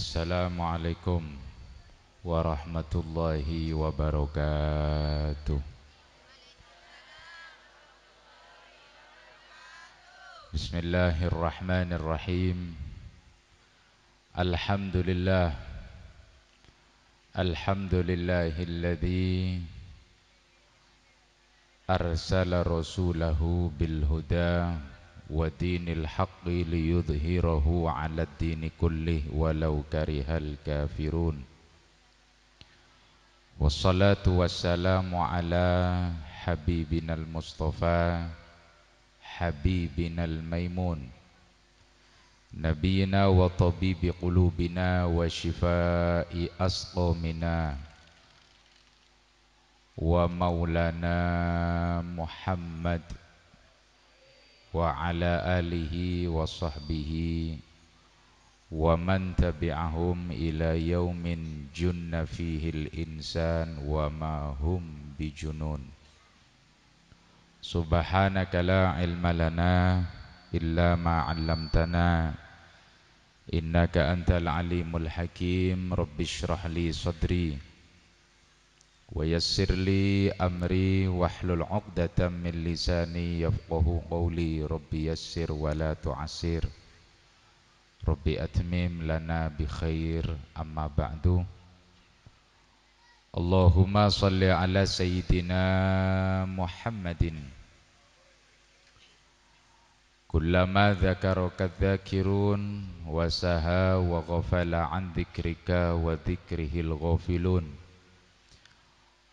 Assalamualaikum warahmatullahi wabarakatuh. Bismillahirrahmanirrahim. Alhamdulillah. Alhamdulillahilladzi arsala rasulahu bil huda ودين الحق ليظهره على الدين كله ولو كره الكافرون والصلاة والسلام على حبيبنا المصطفى حبيبنا الميمون نبينا وطبيب قلوبنا وشفاء أسقامنا ومولانا محمد وعلى آله وصحبه ومن تبعهم إلى يوم جن فيه الإنسان وما هم بجنون سبحانك لا علم لنا إلا ما علمتنا إنك أنت العليم الحكيم رب اشرح لي صدري ويسر لي أمري واحلل عقدة من لساني يفقه قولي ربي يسر ولا تعسر ربي أتمم لنا بخير أما بعد اللهم صل على سيدنا محمد كلما ذكرك الذاكرون وسها وغفل عن ذكرك وذكره الغافلون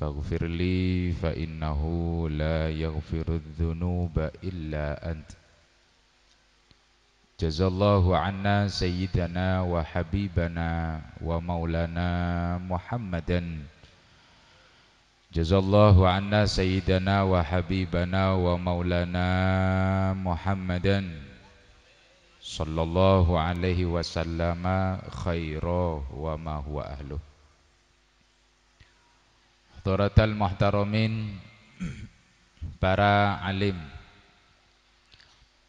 فاغفر لي فإنه لا يغفر الذنوب إلا أنت جزا الله عنا سيدنا وحبيبنا ومولانا محمدا جزا الله عنا سيدنا وحبيبنا ومولانا محمدا صلى الله عليه وسلم خيرا وما هو أهله Hadratal muhtaramin para alim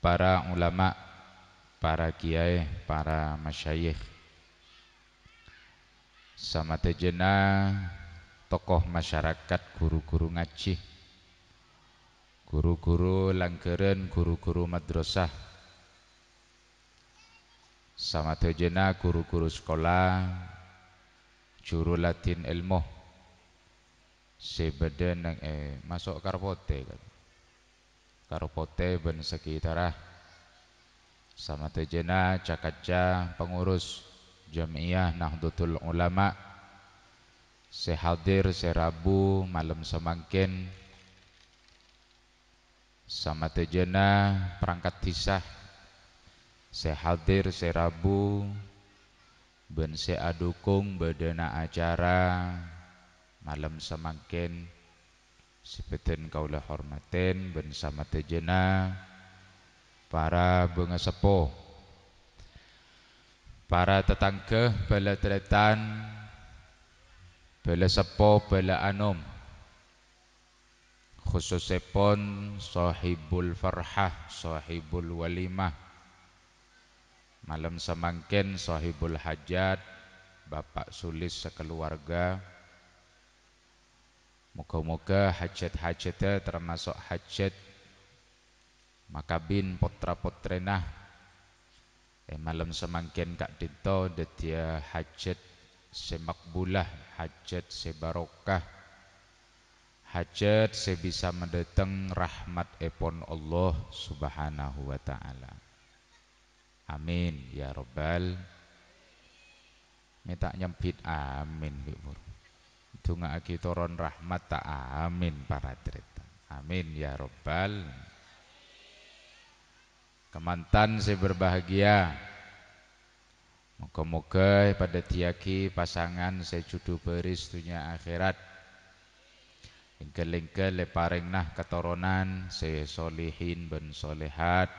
para ulama para kiai para masyayikh sama tejena tokoh masyarakat guru-guru ngaji guru-guru langkeren guru-guru madrasah sama tejena guru-guru sekolah juru latin ilmu sibede nang eh masuk karpote kan. Karpote ben sekitarah sama tejena cakaca pengurus jamiah Nahdlatul Ulama sehadir serabu malam semangkin sama tejena perangkat tisah sehadir serabu ben adukung bedena acara malam semakin sipeten kaulah hormatin bersama samatejena para bunga sepuh para tetangga, bala teretan bala sepo bala anom sepon, sahibul farhah sahibul walimah malam semangkin sahibul hajat Bapak Sulis sekeluarga Moga-moga hajat-hajatnya termasuk hajat makabin potra-potrenah eh, malam semangkin kak dito dia hajat semak bulah hajat sebarokah hajat sebisa mendatang rahmat epon Allah subhanahu wa ta'ala amin ya robbal minta nyempit amin aki toron rahmat tak amin cerita. Amin ya robbal Kemantan saya berbahagia. Moga-moga pada tiaki pasangan saya cudu beris dunia akhirat. lengkel leparing nah ketoronan saya solihin ben solehat.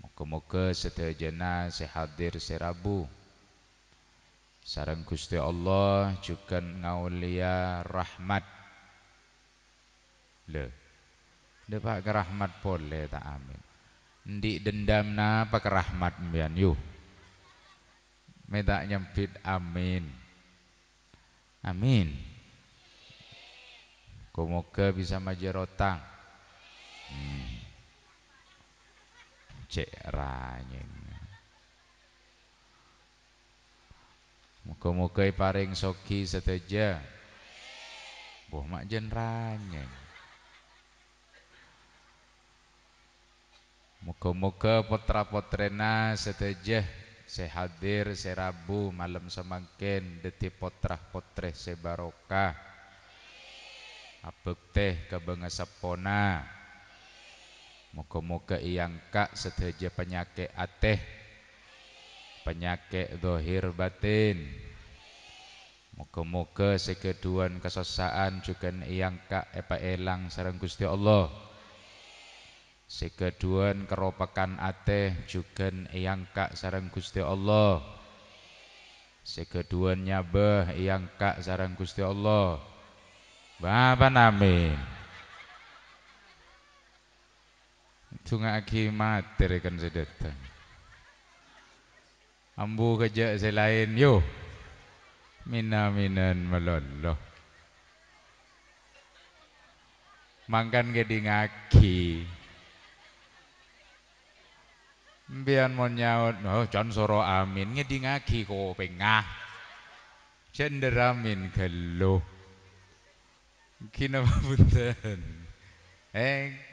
Moga-moga jenah saya hadir rabu. Sarang Gusti Allah juga ngaulia rahmat le Le pak kerahmat boleh tak amin ndi dendam na pak kerahmat rahmat mbian yuh minta nyempit amin amin kumoga bisa majerotang hmm. cek ranyeng Muka-muka muka paring soki seteja. Buah mak Muka-muka potra potrena putra saya seteja saya rabu malam semakin deti potrah potreh sebaroka abek teh kebenga sepona Muka-muka iang seteja penyakit ateh penyakit dohir batin Moga-moga sekeduan kesesaan juga yang kak epa elang sarang Gusti Allah. Sekeduan keropakan ateh juga yang kak sarang Gusti Allah. Sekeduan nyabah yang kak sarang Gusti Allah. Bapak nami. Tunga aki matir kan sedetan. Ambu kerja selain yo. Mina minan melon Mangkan ke ngaki. Biar mau nyaut, oh jan soro amin ngedi ngaki ko pengah. Cenderamin keluh. Kina punten.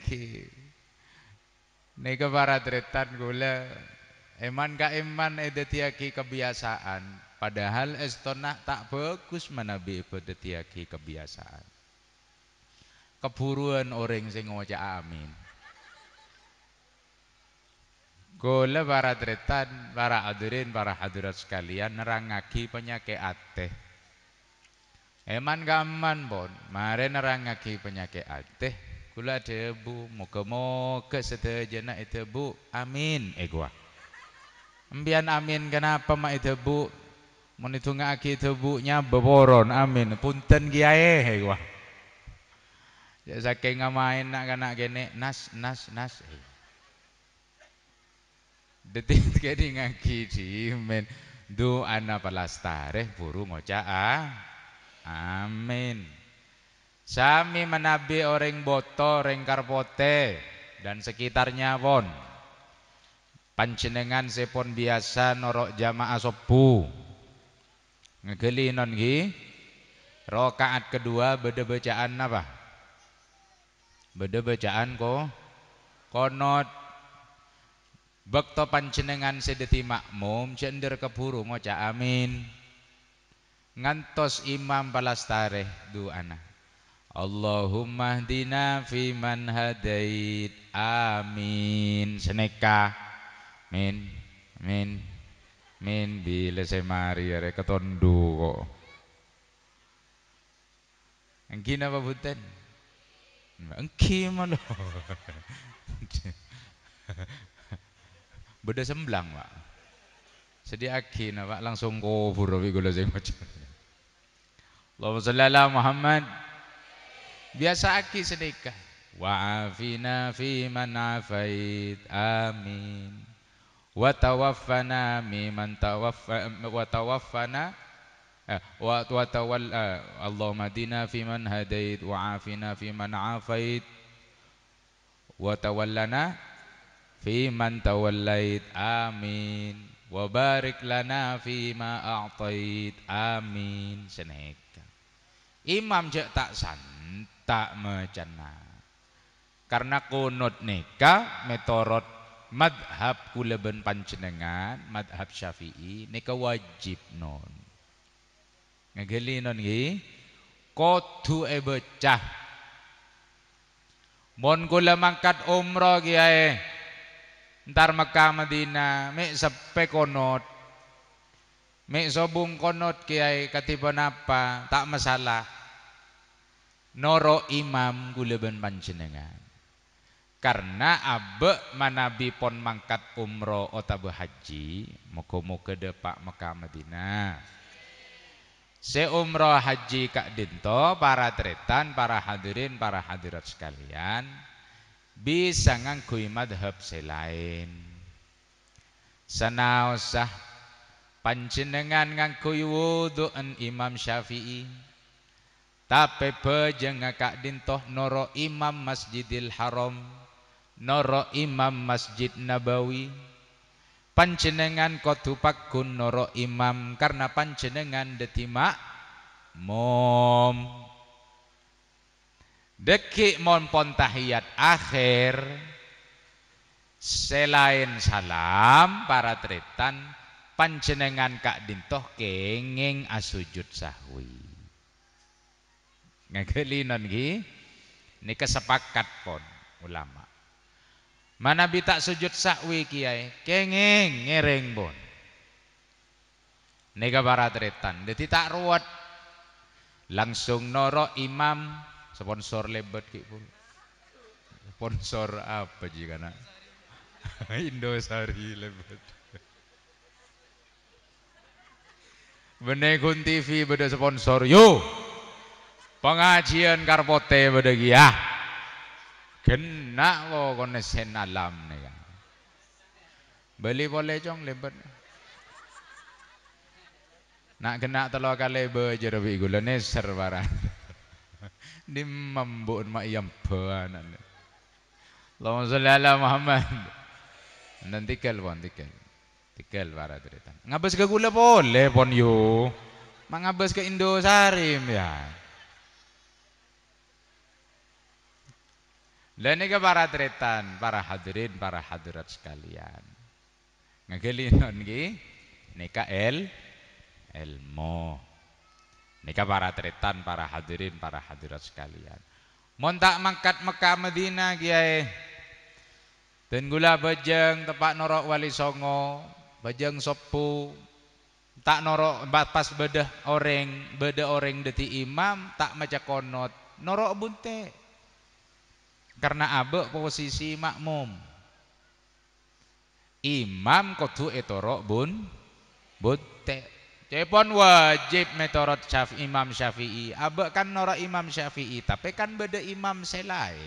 ki, Nika para tretan gula Eman ka eman edetiaki kebiasaan Padahal estona tak bagus menabi ibu kebiasaan Keburuan orang sing ngoca amin Gole para tretan, para adurin, para hadirat sekalian nerangaki penyakit ateh. Eman gaman bon, mare nerangaki penyakit ateh. Kula debu, moga-moga sedejana itu bu, amin. Eguah. Eh Ambian amin kenapa mak itu bu? aki itu ngaki itu bunya beboron amin. Punten kiai wah. Ya saking ngamain nak kena gene nas nas nas. Detik kene ngaki men Du ana palastareh buru ngoca ah. Amin. Sami menabi orang boto, reng karpote dan sekitarnya won panjenengan sepon biasa norok jamaah sopu ngegeli gi rokaat kedua beda bacaan apa beda bacaan ko konot bekto panjenengan sedeti makmum cender keburu ngoca amin ngantos imam balastareh du anak Allahumma dina fi man hadait amin seneka Min, min, min di saya are ketondu kok. Engki napa buten? Engki mana Beda semblang, Pak. Sedih aki Pak, langsung kubur tapi gula sing Allahumma salli ala Muhammad. Biasa aki sedekah. Wa fi man afait. Amin wa tawaffana mimman tawaffa wa tawaffana eh, wa tawalla eh, Allahumma dina man hadait wa afina man afait wa tawallana man tawallait amin wa barik lana ma a'tait amin senek imam jek tak san tak mecana karena kunut nikah metorot madhab kuleben panjenengan madhab syafi'i nika wajib non ngegeli non nggih kudu e mon kula mangkat umroh kiai ntar Mekah Madinah mek sepe konot mek sobung konot kiai katiba apa tak masalah noro imam kula ben panjenengan karena abe manabi pon mangkat umroh otabe haji moko de pak Mekah Madinah se umroh haji kak dinto para tretan para hadirin para hadirat sekalian bisa ngangkui madhab selain sanausah pancenengan ngangkui an imam syafi'i tapi pejeng kak dinto noro imam masjidil haram Noro imam masjid Nabawi Panjenengan kodupagun noro imam Karena panjenengan detima Mom Dekik mon pontahiyat akhir Selain salam para tretan Panjenengan kak dintoh kenging asujud sahwi Ngegelinan non Ini kesepakat pon ulama Mana tak sujud sakwi kiai, kenging ngereng bon. Nega baratretan, jadi tak ruwet. Langsung noro imam sponsor lebet ki pun. Sponsor apa jika nak? Indosari lebet. Benekun TV beda sponsor yo. Pengajian karpote beda giah. Kena kok kone sen alam nih kan. Ya. Beli boleh cong lebet Nak kena telur kali berjer bi gula ni serbaran. Di membun mak yang pelan. Allahumma salli ala Muhammad. nanti tikal pon tikel tikel para cerita. Ngabes ke gula boleh pon yo. Mangabes ke Indosari ya. Lah ini para tretan, para hadirin, para hadirat sekalian. Ngegelinon ki nika el ilmu. Nika para tretan, para hadirin, para hadirat sekalian. Montak mangkat Mekah Medina kiai. Dan gula bajang tepak norok wali songo, bajang sopu, tak norok pas bedah orang, bedah orang deti imam, tak maca konot, norok bunte karena abek posisi makmum imam kudu etorok bun botek Cepon wajib metorot syaf, imam syafi'i. abek kan nora imam syafi'i. Tapi kan beda imam selai.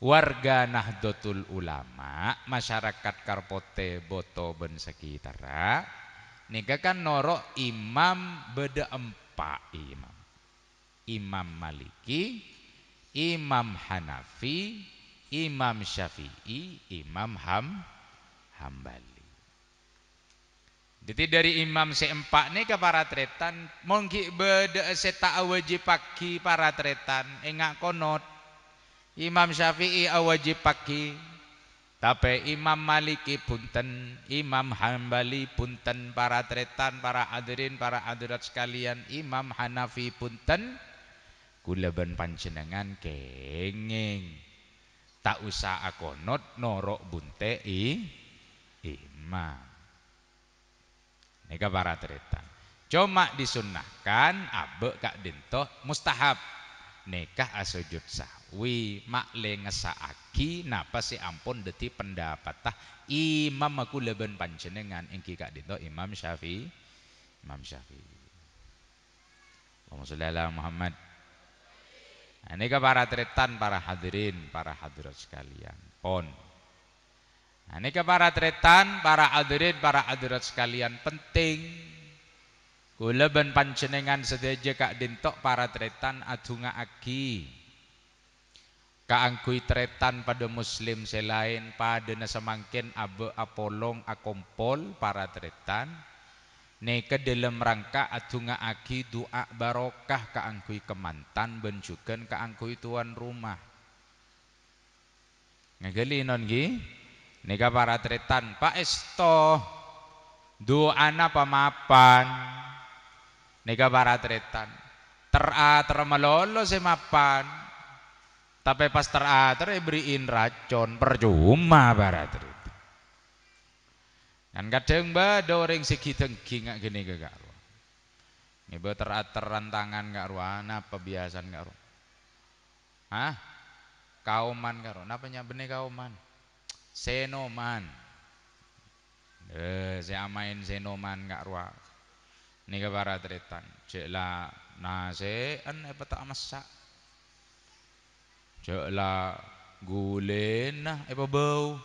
Warga nahdotul Ulama, masyarakat Karpote Boto ben sekitar nika kan norok imam beda empat imam. Imam Maliki, Imam Hanafi, Imam Syafi'i, Imam Ham, Hambali. Jadi dari Imam seempat ni ke para tretan, mungkin beda seta wajib pagi para tretan, engak konot. Imam Syafi'i awaji pagi, tapi Imam Maliki punten, Imam Hambali punten, para tretan, para hadirin, para hadirat sekalian, Imam Hanafi punten, kula ben panjenengan kenging tak usah akonot norok bunte i imam nika para terita cuma disunahkan abe kak dinto mustahab nikah asujud sahwi makle ngesaaki napa si ampun deti pendapatah imam aku leben panjenengan engki kak dinto imam syafi imam syafi. Allahumma sholli ala Muhammad Nah, ini ke para tretan, para hadirin, para hadirat sekalian. Pon. Nah, ini ke para tretan, para hadirin, para hadirat sekalian penting. Kula ben panjenengan sedaya kak dintok para tretan adunga aki. Kaangkui tretan pada muslim selain pada nasamangkin abe apolong akompol para tretan Neka dalam rangka adunga aki doa barokah ke angkui kemantan benjukan ke angkui tuan rumah. Ngegeli non gi. Neka para tretan pak esto na pamapan. Neka para tretan tera si semapan. Tapi pas tera e beriin racun percuma para tretan. Kan kadang mbak yang segi dengki nggak gini gak ruang. Mbak terateran tangan nggak ruang, apa biasan nggak ruang. Hah? Kauman nggak ruang, apa nyabene kauman? Senoman. Eh, saya main senoman nggak ruang. Ini kebara teritan. nase, an apa tak masak. Jekla gulen apa bau.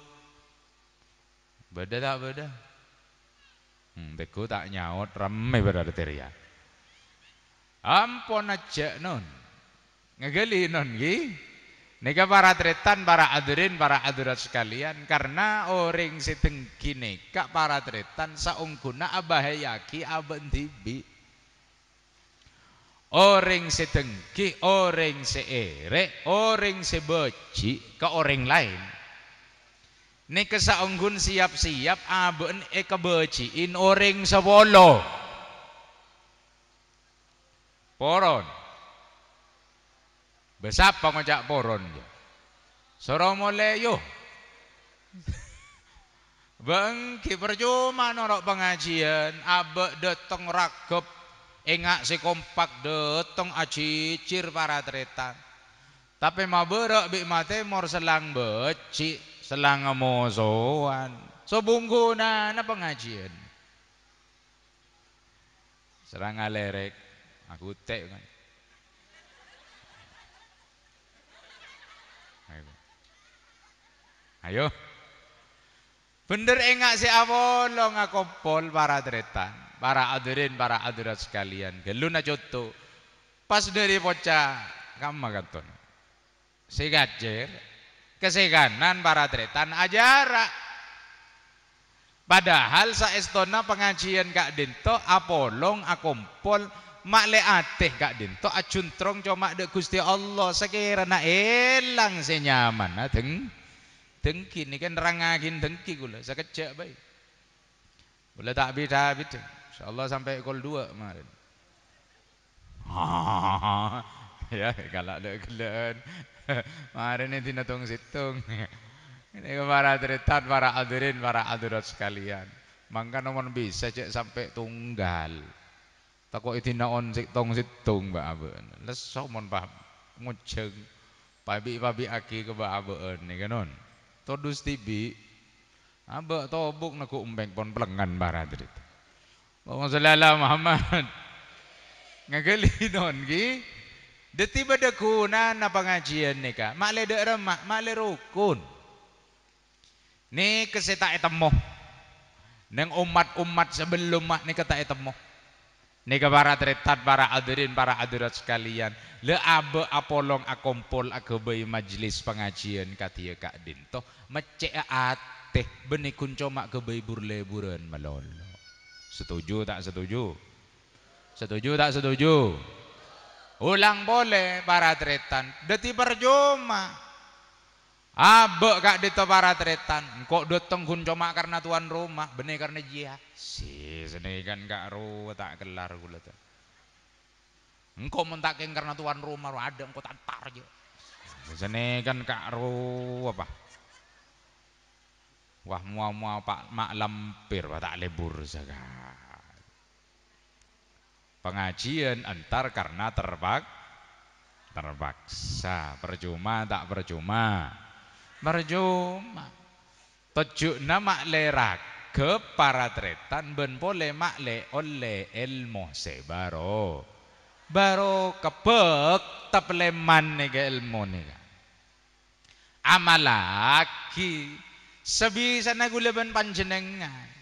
Beda tak beda? Hmm, beku tak nyaut remeh berarti ya. Ampun aja non, Ngegali non gi. Nika para tretan, para adurin, para adurat sekalian karena orang si tengki neka para tretan saungkuna abahayaki abendibi. Orang si tengki, orang si ere, orang si beci ke orang lain Niki saunggun siap-siap aben e in oring sewolo. Poron. Besap pangocak poron. Soromo leyo. ki percuma norok pengajian abe detong rakap engak si kompak aci-cir para tretan. Tapi mabe berok bik mate mor selang becik selang soan, so bunggu na na pengajian serang alerek aku tek kan ayo bener engak si awolong aku pol para tretan para adurin para adurat sekalian geluna jotto, pas dari bocah kamu katon si gajer keseganan para tretan ajara padahal saestona pengajian kak dinto apolong akumpul makle ateh kak dinto acuntrong cuma dek gusti Allah sekiranya elang senyaman nah, deng dengki ini kan rangakin dengki gula sekejap baik boleh tak bida bida. insyaallah sampai kol dua kemarin ya kalau dek kelen Mari ini dinatung-situng. Ini para adretan, para adirin, para adirat sekalian. Maka nomor bisa cek sampai tunggal. Tako itu naon situng situng mbak abon. Leso mon pah ngujeng. Pabi pabi aki ke mbak abon ni kanon. Todus tibi. Abak tobuk naku umbeng pon pelengan para adrit. Bapak Muhammad. Ngageli non ki detiba tiba dekunan na pengajian nika ka. Mak le remak, mak le rukun. Ni keseta etemu. Neng umat-umat sebelum mak ni kata etemu. Ni ke para tretat, para adirin, para adirat sekalian. Le abe apolong akompol akebai majlis pengajian katia kak dinto. Mecek ateh benikun mak kebai burle buran melolo. Setuju tak setuju? Setuju tak setuju? Ulang boleh para tretan. Deti percuma. Abek kak to para tretan. Kok dateng hun cuma karena tuan rumah. Benih karena jia. Si seni kan kak ru tak kelar gula tuh. Engkau mentakin karena tuan rumah ada engkau tantar aja. Sini kan kak ru apa? Wah mua mua pak mak lampir pak tak lebur zaga pengajian entar karena terpak terpaksa percuma tak percuma percuma tujuh nama lerak ke para tretan ben mak makle oleh ilmu sebaro baro kebek tepleman nega ilmu nega amalaki sebisa ben panjenengan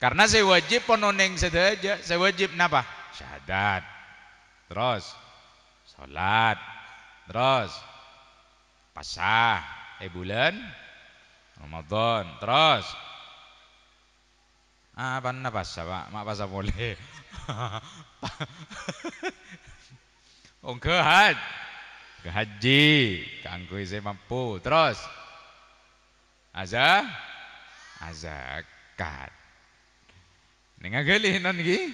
karena saya wajib pononeng saja, saya wajib napa? Syahadat. Terus salat. Terus pasah eh bulan Ramadan. Terus ah apa napa pasah Pak? Mak pasah boleh. Ong oh, ke kehaji, Ke kangkui saya mampu. Terus azab, azab, zakat Ninggali nanti.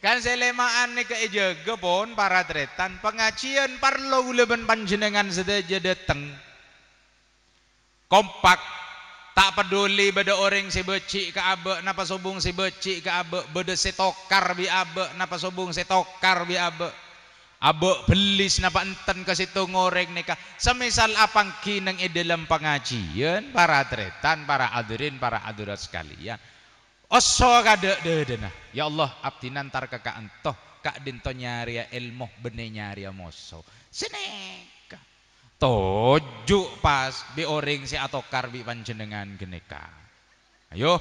Kan selemaan ni keijaga pun para tretan pengajian parlo uleben panjenengan sedaja dateng. Kompak tak peduli beda orang si becik ke abe napa sobung si becik ke abe beda setokar bi abe napa sobung setokar bi abe. abek belis napa enten ke situ ngoreng neka Semisal apang kinang di dalam pengajian para tretan, para adurin, para adurat sekalian. Oso kada na. Ya Allah, abdi nantar ke ka entoh, kak dinto nyaria ya ilmu, bene nyaria ya moso. Seneka. toju pas bi oring si atau karbi panjenengan geneka. Ayo,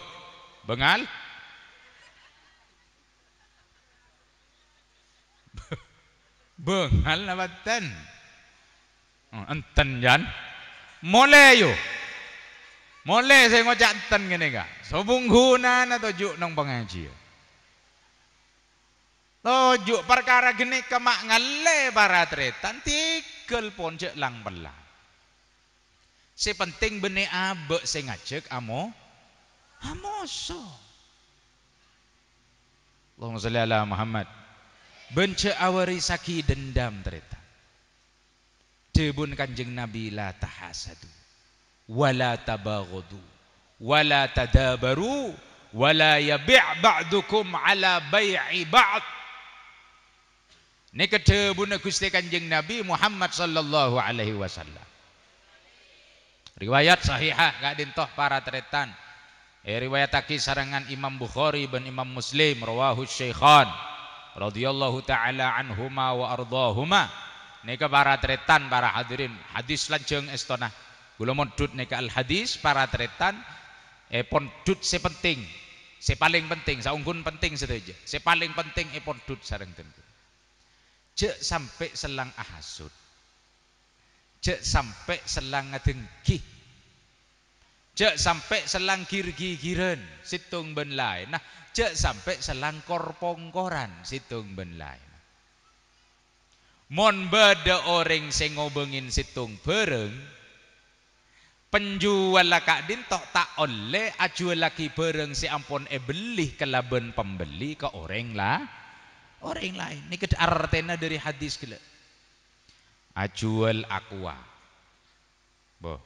bengal. bengal nabatan. Oh, enten jan. Mulai yuk. Mulai saya ngocak ten gini kak. Sebunggunan atau juk nong pengaji. Lojuk perkara gini kemak ngale para tretan tikel poncek lang belang. Si penting bene abek saya ngajek amo amoso. Allahumma sholli ala Muhammad. Bence awari saki dendam tretan. Debun kanjeng Nabi la tahasadu wala tabaghadu wala tadabaru wala yabi' ba'dukum ala bai'i ba'd Nika tebuna kusti Kanjeng Nabi Muhammad sallallahu alaihi wasallam. Riwayat sahihah gak dintoh para tretan. Eh, riwayat aki sarangan Imam Bukhari dan Imam Muslim rawahu Syaikhan radhiyallahu taala anhuma wa ardhahuma. Nika para tretan para hadirin hadis lanjeng estonah Kula mondut neka al hadis para tretan eh pon dut se penting. Se paling penting, saunggun penting saja, Se paling penting eh pon dut sareng tengku. Jek sampai selang ahasud. Jek sampai selang ngadengki, Jek sampai selang gir giren situng ben lain. Nah, jek sampai selang korpongkoran situng ben lain. Mon beda orang sing ngobengin situng bareng penjual kak tok tak oleh ajual lagi bareng si ampun e eh, beli laban pembeli ke orang lah orang lain ini ke artena dari hadis gila ajual aqua boh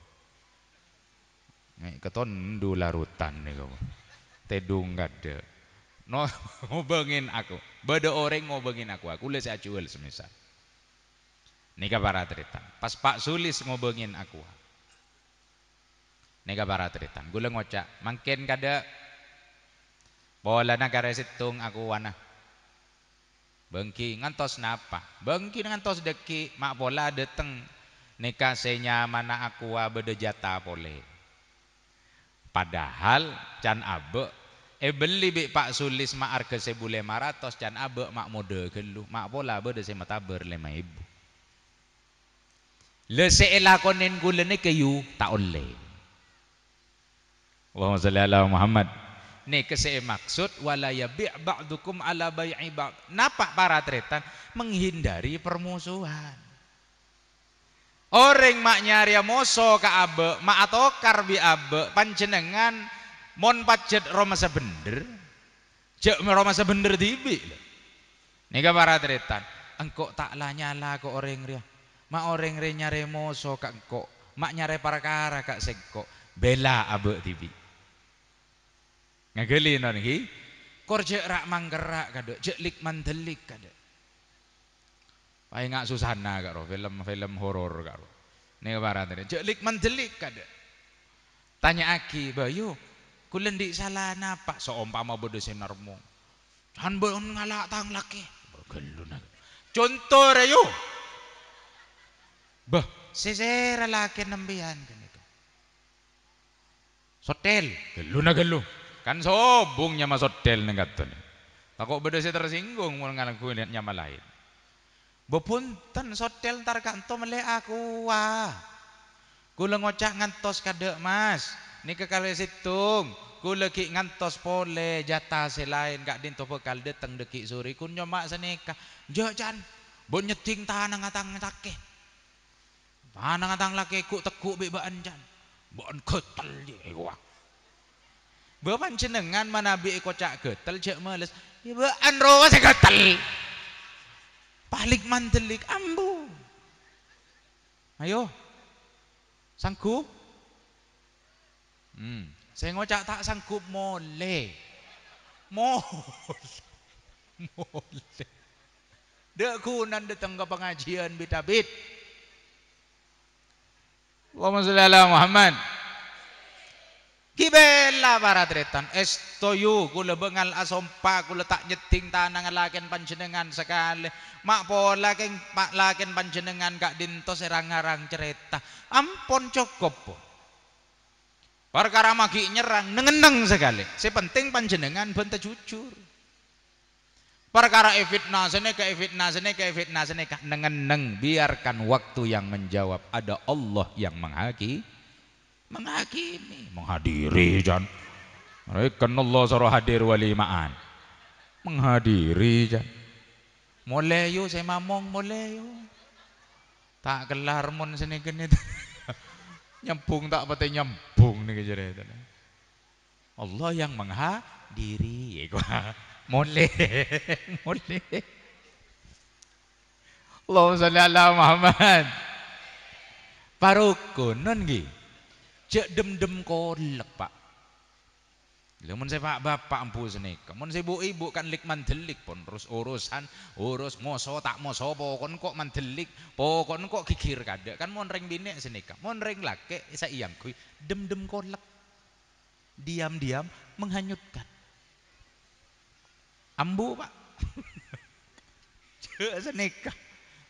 Nek keton du larutan nih kamu. Tedung gade. No ngobengin aku. Beda orang ngobengin aku. Aku si acuel semisal. Nikah para cerita. Pas Pak Sulis ngobengin aku. Nega teritan. Gula ngocak. mungkin kada. Bola nagara situng aku wana. Bengki ngantos napa? Bengki ngantos deki mak bola deteng. Neka senya mana aku jata pole. Padahal can abe eh beli bi Pak Sulis mak arke sebule maratos can abe mak mode gelu mak bola bede semata lema ibu. lese seela konen gulene kayu tak oleh. Allahumma salli ala Muhammad. Nih kesei maksud walaya ba'dukum ala bai'i ba'd. Napa para tretan menghindari permusuhan. Orang mak nyari moso ka abe, mak atau karbi abe, panjenengan mon pacet roma sebender. Cek roma sebender tibi. Nika para tretan, engkau tak lah nyala kok orang ria. Mak orang ria nyari moso kak engkau, mak nyari perkara kak sengkok. Bela abe tibi. Ngageli nanti, Kor rak manggerak kado, jelik mandelik kado. Pae ngak susana karo film-film horor karo. Nih barat jek jelik mandelik kado. Tanya aki, Bayu, kulen di salah napa? mau bodoh senarmu. Han bon ngalak tang laki. Contoh rayu. Bah, sesera laki nembian kan itu. Sotel, na gelu Kan sobungnya masuk del tuh tak beda saya tersinggung mau ngaku lihat nyama lain. ten sotel tar kanto melek aku wah. Kula ngocak ngantos kadek mas. Ni kekali situng. Kula ki ngantos pole jatah selain gak dinto topo kal deteng dekik suri. Kun nyomak seneka. Jo jan. Bon nyeting tahan ngatang ngatake. Tahan ngatang laki ku tekuk bebaan jan. Bon ketel je. Mbok panjenengan manabi kocak getel jek males. Ibu ya anro saya getel. Palik mantelik ambu. Ayo. Sanggup? Hmm. Saya ngocak tak sanggup mole. Mole. Mole. Dekunan datang ke pengajian bitabit. Allahumma salli ala Muhammad. Kibela barat Es estoyu kula bengal asompa kula tak nyeting tanang laken panjenengan sekali mak pola keng pak laken panjenengan gak dinto serang-arang cerita ampun cukup po. Perkara magi nyerang nengeneng sekali. Sepenting panjenengan bente jujur. Perkara evitna sene ke fitnah sene ke nengeneng biarkan waktu yang menjawab ada Allah yang menghakimi menghakimi menghadiri jan Allah soro hadir walimaan menghadiri jan mulai saya mamong mulai tak kelar mon sini genit nyempung tak pati nyempung nih kejar itu Allah yang menghadiri ya mole mulai mulai Allahumma sholli ala Muhammad parukun nun cek dem-dem kolek pak. saya pak bapak empu senika, saya bu ibu kan lik mandelik pun terus urusan urus moso tak moso pokon kok mandelik, pokon kok kikir kada kan mon reng sini senika, mon reng saya iyang kui dem-dem kolek. Diam-diam menghanyutkan. Ambu pak. cek senika.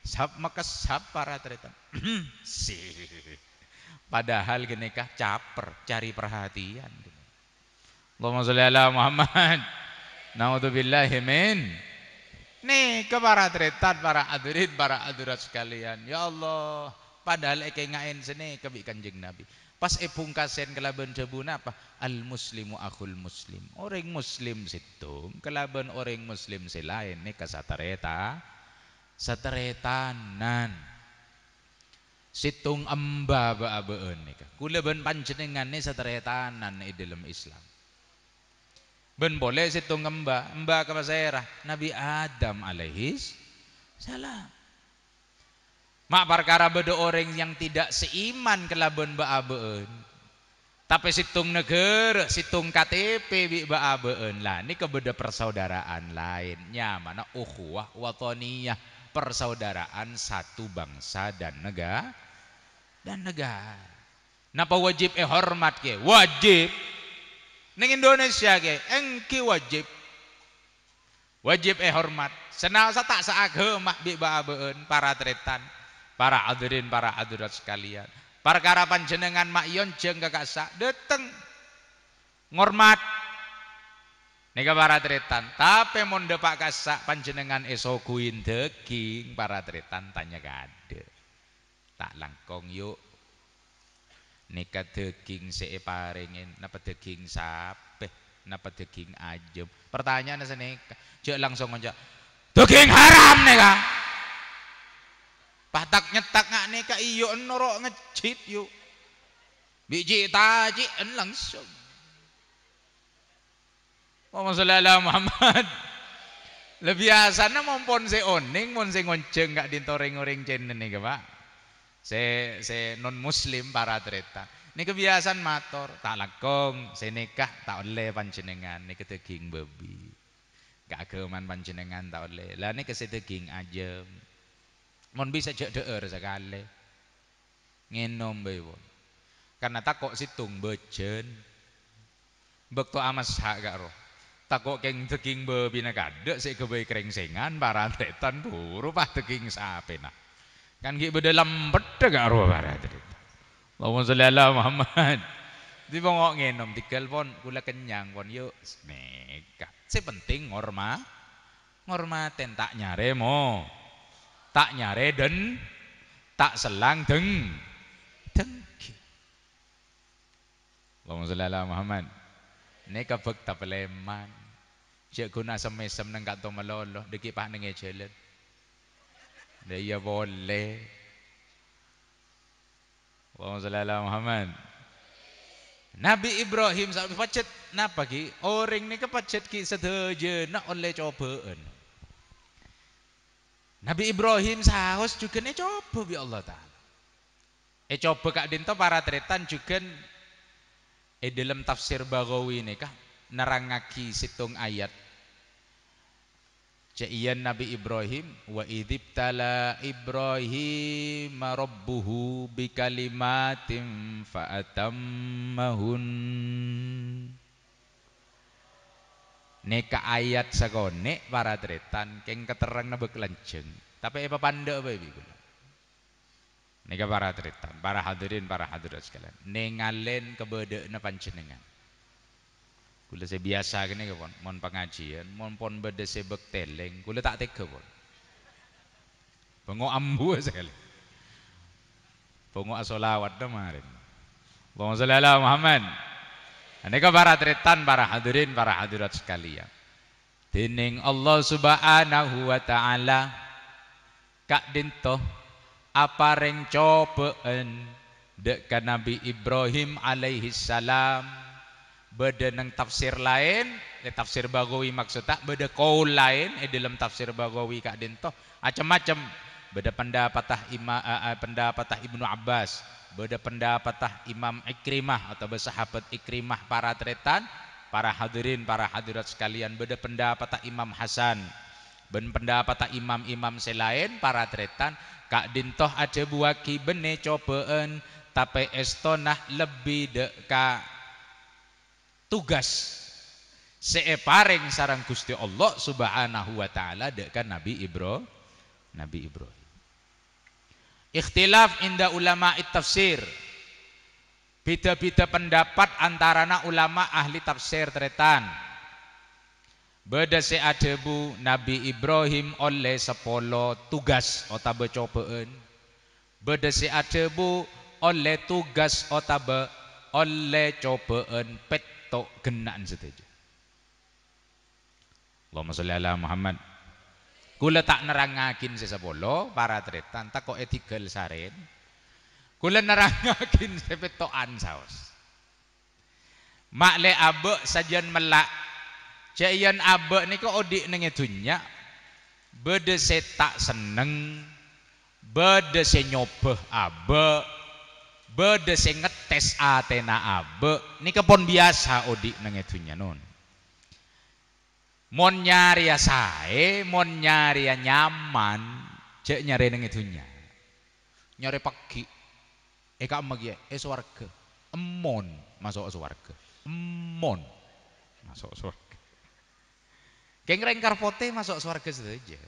Sab makas sab para tretan. Sih. Padahal gini caper, cari perhatian. Allahumma sholli ala Muhammad. Nauzubillahi min. Nih ke para tretat, para adurit, para adurat sekalian. Ya Allah, padahal eke ngain sini kebik kanjeng Nabi. Pas e pungkasen kelaben cebun apa? Al muslimu akhul muslim. Orang muslim situ, kelaben orang muslim selain nih kasatareta. nan situng amba baabeun nika. Kula ben panjenengan ni sateretanan di dalam Islam. Ben boleh situng amba, amba ke Nabi Adam alaihis salam. Mak perkara bedo orang yang tidak seiman kelaben baabeun. Tapi situng negara, situng KTP bi baabeun lah. Ini kebeda persaudaraan lainnya mana ukhuwah watoniyah persaudaraan satu bangsa dan negara dan negara. Napa wajib eh hormat ke? Wajib. Neng Indonesia ke, engki wajib. Wajib eh hormat. Senal sa tak mak bi baabeun para tretan, para alderin, para adurat sekalian. Para karapan jenengan mak yon jeng kakak sa deteng ngormat para tretan, tapi mau depak kasak panjenengan esokuin daging para tretan tanya kade. Tak langkong yuk. Nika daging se paringin napa daging sapi, napa daging ajem. Pertanyaan senika, jek langsung aja, daging haram nika. Patak nyetak ngak nika iyo norok ngecit yuk. Biji taji langsung. Allahumma sholli ala Muhammad. Lah biasane pon sing oning mun sing ngonjeng gak dintoring-oring cenen iki, Pak. Se se non muslim para treta. Ini kebiasaan mator, tak lakong, saya nikah tak oleh panjenengan, ini daging babi. Keagamaan panjenengan tak oleh. Lah ini kese daging aja. Mon bisa jek deur sekali. Ngenom bae Karena tak kok situng bejen. Bekto amas hak gak roh. Takok keng deging bebina kadek sik kewe krengsengan parantetan buru pah teking sapi nak. Kan ki bedelam bedhe gak ro parantetan. Allahumma sholli ala Muhammad. Di bongok ngenom di pon gula kenyang pon yuk smeka Si penting ngorma ten tak nyare mo. Tak nyare den tak selang deng dengki. Allahumma sholli ala Muhammad. Ini kebek tak Cik guna semesem neng kato tu meloloh. Dikit pah nengi e jalan. Dia boleh. Allahumma salli Muhammad. Nabi Ibrahim sampai pacet napa ki? Orang ni kepacet ki nak oleh cobaan. Nabi Ibrahim sahos juga ni coba bi Allah Taala. E coba kak dinto para tretan juga e dalam tafsir Bagawi ni kak nerangaki situng ayat Ceyan Nabi Ibrahim wa tala Ibrahim rabbuhu bi kalimatim mahun Neka ayat sagone para tretan keng keterang nabe tapi apa pandu apa ibu Neka para tretan para hadirin para hadirat sekalian nengalen kebedekna pancenengan. Kula saya biasa kene kepon, mon pengajian, mon pon bedese teleng, kula tak tega pon. Bengo ambu sekali. Bengo asolawat kemarin. Allahumma sholli ala Muhammad. Aneka para tretan, para hadirin, para hadirat sekalian. Dening Allah Subhanahu wa taala kak dinto apa reng cobeen dek Nabi Ibrahim alaihi salam beda nang tafsir lain eh tafsir bagawi tak, beda kaul lain eh dalam tafsir bagawi kak dentoh macam-macam beda pendapatah ima, uh, pendapatah ibnu abbas beda pendapatah imam ikrimah atau bersahabat ikrimah para tretan para hadirin para hadirat sekalian beda pendapatah imam hasan ben pendapatah imam-imam selain para tretan kak dentoh aja buaki bene cobaan tapi estonah lebih deka tugas seeparing sarang Gusti Allah Subhanahu wa taala dekan Nabi Ibro Nabi Ibrahim. Ikhtilaf inda ulama tafsir. Beda-beda pendapat antarana ulama ahli tafsir teretan. Beda seadebu Nabi Ibrahim oleh sepolo tugas otabe cobaan. Beda seadebu oleh tugas otabe oleh cobaan pet ketok genaan setuju Allahumma sholli ala Muhammad Kula tak nerangakin sesabolo para tretan tak kok etikal saren. Kula nerangakin sepetoan saos. Makle abe sajian melak. cian abe ni kok odik nengitunya dunya. Bede setak seneng. Bede senyobe abe bede sing ngetes a abe niki kepon biasa odik nang etunya nun mon nyari ya sae mon nyari ya nyaman cek nyari nang nyari pagi eka eh, magi iya. es eh, warga, emon masuk warga, emon masuk keng kengreng karpote masuk warga saja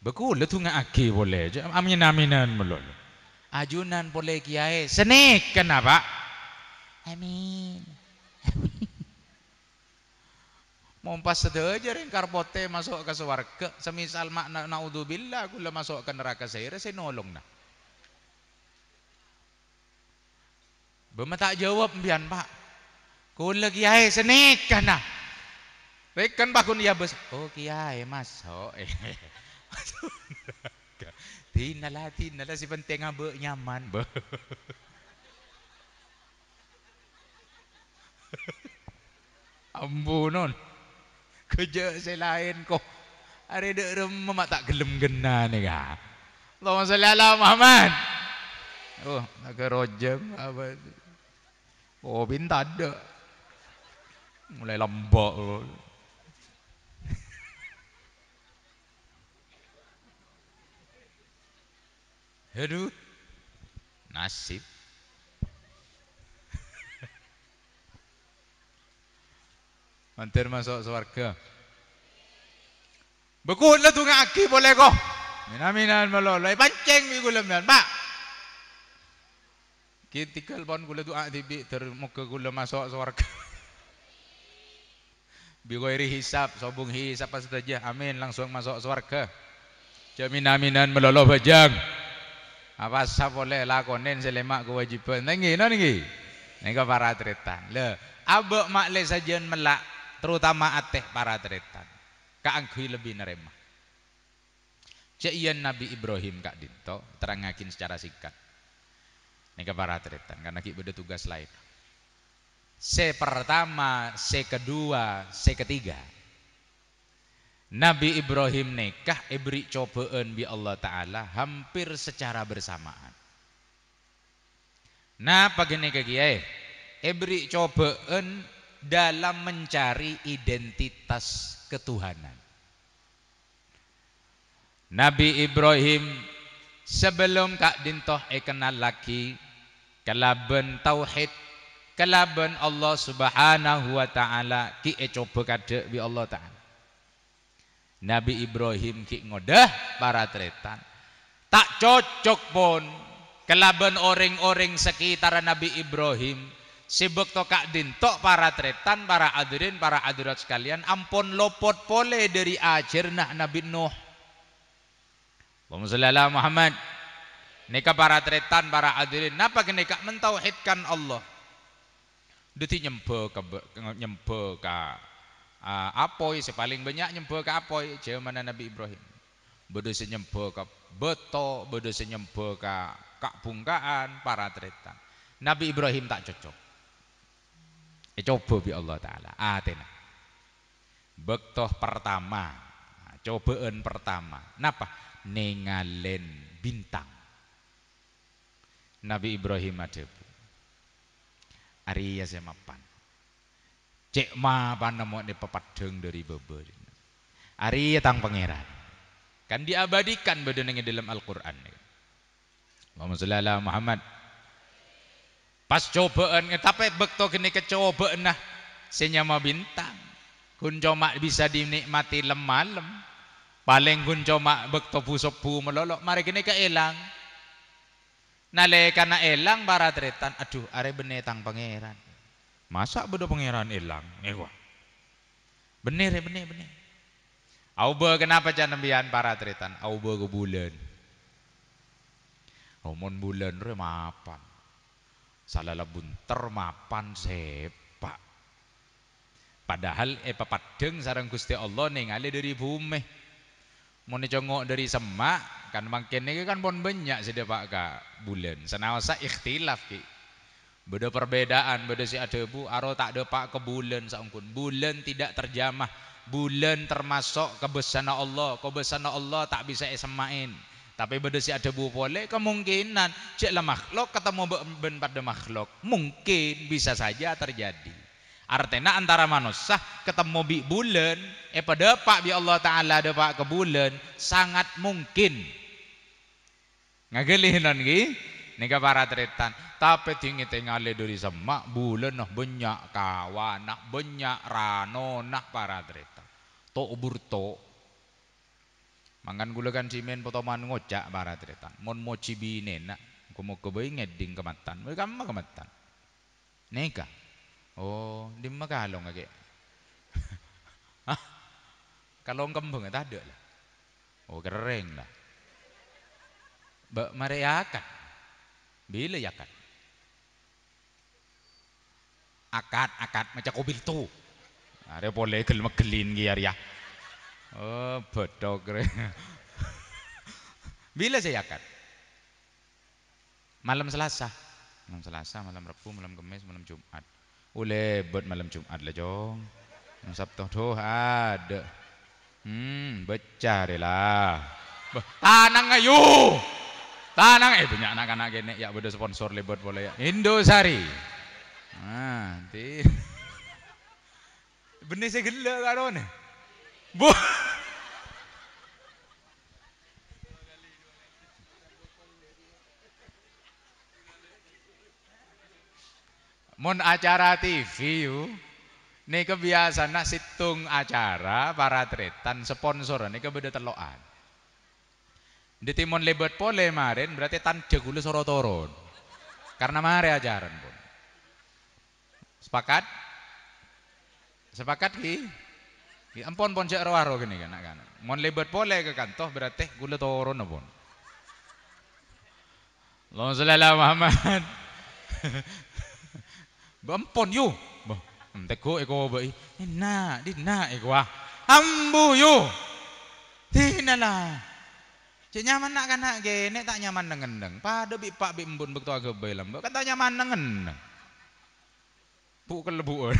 Beku letu aki boleh. Amin aminan melulu ajunan boleh kiai seni kenapa amin mumpas saja ring karbote masuk ke swarga. Semisal makna naudzubillah gula masuk ke neraka saya saya nolong nah. Bema tak jawab mbian Pak. Kula kiai senik kana. Nah. Rekan kau ya bes. Oh kiai masuk. Tina lah, tina lah. Si penting abe nyaman. Be. Ambunon. Kerja selain kok, Hari dek rumah mak tak gelem gena ni ka. Allahumma salli ala Muhammad. Oh, nak rojem apa Oh, bintang ada. Mulai Oh. Aduh. Nasib. Mantir masuk surga. Bekuat lah tunggu aki boleh kau. Minaminan malu. Lai pancing ni gula minan. Pak. Kita kelpon gula doa tibi. Termuka gula masuk surga. Bila iri hisap, sobung hisap apa saja. Amin, langsung masuk surga. Jaminaminan aminan melolo bajang. apa sapa lek lakonen selemak kewajiban niki no niki para tretan le abek mak le sajian melak terutama ateh para tretan kaangkui lebih nerema cek ian Nabi Ibrahim kak Dinto terangakin secara singkat nika para tretan karena kita beda tugas lain se pertama se kedua se ketiga Nabi Ibrahim nikah ibri cobaan bi Allah Ta'ala hampir secara bersamaan. Nah apa ke kiai, ibri cobaan dalam mencari identitas ketuhanan. Nabi Ibrahim sebelum Kak Dintoh eh kenal lagi kelaben tauhid kelaben Allah Subhanahu wa taala ki eh coba kadek bi Allah taala Nabi Ibrahim ki ngodah para tretan. Tak cocok pun kelaban orang-orang sekitar Nabi Ibrahim. Sibuk tokak dintok para tretan, para adirin, para adirat sekalian. Ampun lopot pole dari ajar nah Nabi Nuh. Wamusallallahu Muhammad. Neka para tretan, para adirin. Napa keneka mentauhidkan Allah? Duti nyembo ke, nyembo ka uh, ah, apoy paling banyak nyembo ke apoy mana Nabi Ibrahim bodoh senyembo ke beto bodoh senyembo ke kak bungkaan para tretan Nabi Ibrahim tak cocok e, coba bi Allah taala atena ah, bektoh pertama ah, cobaan pertama napa nengalen bintang Nabi Ibrahim adebu Ariya ya semapan cek ma panemu pepat pepadeng dari bebe ya tang pangeran kan diabadikan badannya dalam Al-Quran Muhammad sholli Muhammad pas cobaan tapi bekto kene kecobaan nah senyama bintang kun cuma bisa dinikmati malam paling kun cuma bekto bu melolok mari kene keelang nale karena elang para tretan aduh are tang pangeran Masa beda pangeran hilang? ewa. Bener ya bener bener. Aube kenapa jangan nembian para tritan? Aube ke bulan. Omon oh, bulan re mapan. Salah lebun termapan sepak. Padahal eh deng, sarang Gusti Allah ningali dari bumi. mau congok dari semak kan mangkene kan pon banyak sedepak ka bulan. Senawasa ikhtilaf ki. Beda perbedaan, beda si bu, aro tak pak ke bulan saungkun. Bulan tidak terjamah, bulan termasuk kebesana Allah, kebesana Allah tak bisa esemain. Tapi beda si ada boleh kemungkinan ciklah makhluk ketemu ben pada makhluk mungkin bisa saja terjadi. Artinya antara manusia ketemu bi bulan, eh pada pak bi Allah Taala ada pak kebulan, sangat mungkin. Ngagelihinan gini Nika tretan. Tapi tingi tinggal dari semak bulan nah banyak kawan nak banyak rano nak para tretan. To burto. Mangan gula kan cimen potoman ngocak tretan. Mon mochi bine nak. mau kebayang ngeding kematan. Mereka mah kematan. Nika. Oh, di mana kalong kake. Kalong ya, tak ada lah. Oh, kering lah. Mbak Maria Bila ya kan? Akad, akad macam kobil tu. Ada boleh gelma gelin ki ya. Oh, betul kere Bila saya ya, akad? Malam Selasa. Malam Selasa, malam Rabu, malam Kamis, malam Jumat. boleh buat malam Jumat lah jong. Malam Sabtu tuh ada. Hmm, becah lah. Tanang ayu. Lanang eh punya anak-anak gini ya udah sponsor lebar boleh ya. Indosari. Ah, nanti. Bener saya gila karo nih. Bu. Mun acara TV yuk. Ini kebiasaan situng acara para tretan sponsor ini kebeda telokan di timon lebat pole maren berarti tan jegulu sorotoron. Karena mare ajaran pun. Sepakat? Sepakat ki? ki ampun pon cek rawaro gini kan kan. Mon lebat pole ke kantoh berarti gula toron pun. Allahumma sholli ala Muhammad. Bempon yu. Teko eko bai. Enak, dina eko ah. Ambu yu. nala. Cik nyaman nak kan hak gene tak nyaman nengendeng. Pada bi pak bi embun bekto agebay kan tak nyaman nengendeng. Bu kelebuan.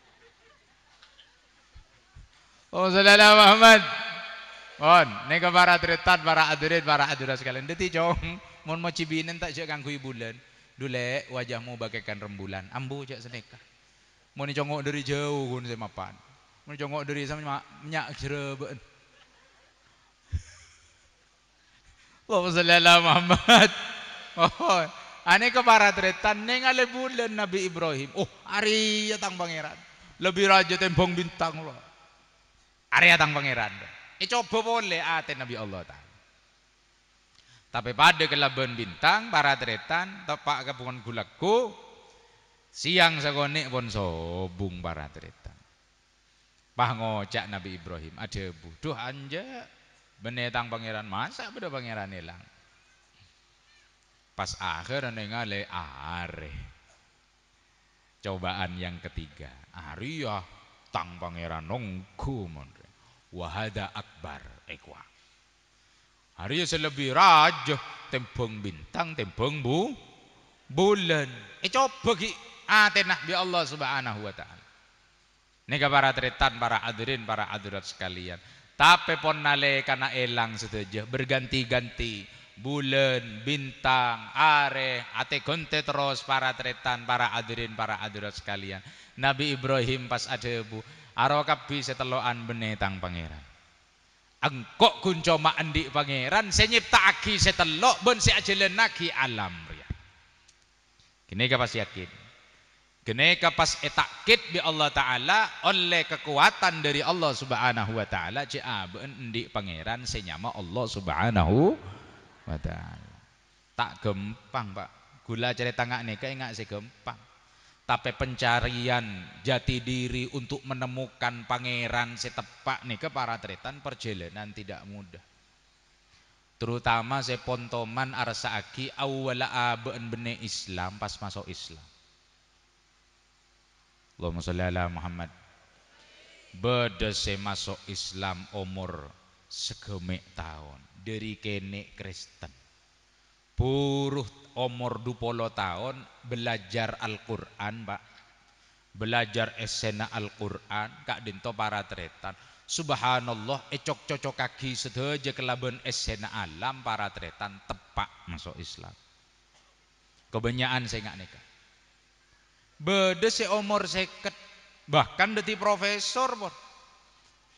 oh saudara Muhammad. On, nega para adretat, para adret, para adura sekalian. Deti jong, mon mau cibinen tak cek kangkui bulan. Dule wajahmu bagaikan rembulan. Ambu cek seneka. Mau nih dari jauh kun semapan. Mau congok dari sama minyak jerebeen. Allahumma salli ala Muhammad. Oh, ane retan neng ale bulan Nabi Ibrahim. Oh, ya tang pangeran. Lebih raja tembong bintang lo. ya tang pangeran. E coba boleh ate ah, Nabi Allah ta. Tapi pada kelabuan bintang para tretan tepak kepungan gulaku. siang sekonek pun sobung para tretan. Pah ngocak Nabi Ibrahim ada buduh anjak, benetang pangeran masa beda pangeran hilang pas akhir nengale are cobaan yang ketiga ariyah tang pangeran nongku mondre wahada akbar ekwa ariyah selebih raja tembong bintang tembong bu bulan eh coba ki atenah bi Allah subhanahu wa ta'ala Nega para tretan, para hadirin, para hadirat sekalian. Tapi pon nale karena elang setuju berganti-ganti bulan, bintang, are, ate konte terus para tretan, para adirin, para adirat sekalian. Nabi Ibrahim pas ada bu, aro kapi seteloan benetang pangeran. Angkok kunco andi pangeran, senyipta aki setelok ben se ajelenaki alam. Kini kapas yakin. Geneka pas etakit bi Allah Ta'ala oleh kekuatan dari Allah Subhanahu wa Ta'ala, cia di pangeran senyama Allah Subhanahu wa Ta'ala. Tak gempang, Pak. Gula cari tangga neka enggak si gempang. Tapi pencarian jati diri untuk menemukan pangeran setepak nih ke para tretan perjalanan tidak mudah. Terutama pontoman arsa aki awala aben bene Islam pas masuk Islam Allahumma salli ala Muhammad bedese masuk Islam umur segemik tahun dari kene Kristen buruh umur dupolo tahun belajar Al-Quran pak belajar esena Al-Quran kak dinto para tretan subhanallah ecok cocok kaki sedaja kelaban esena alam para tretan tepak masuk Islam kebanyakan saya nggak nikah Bede se umur seket bahkan deti profesor pun.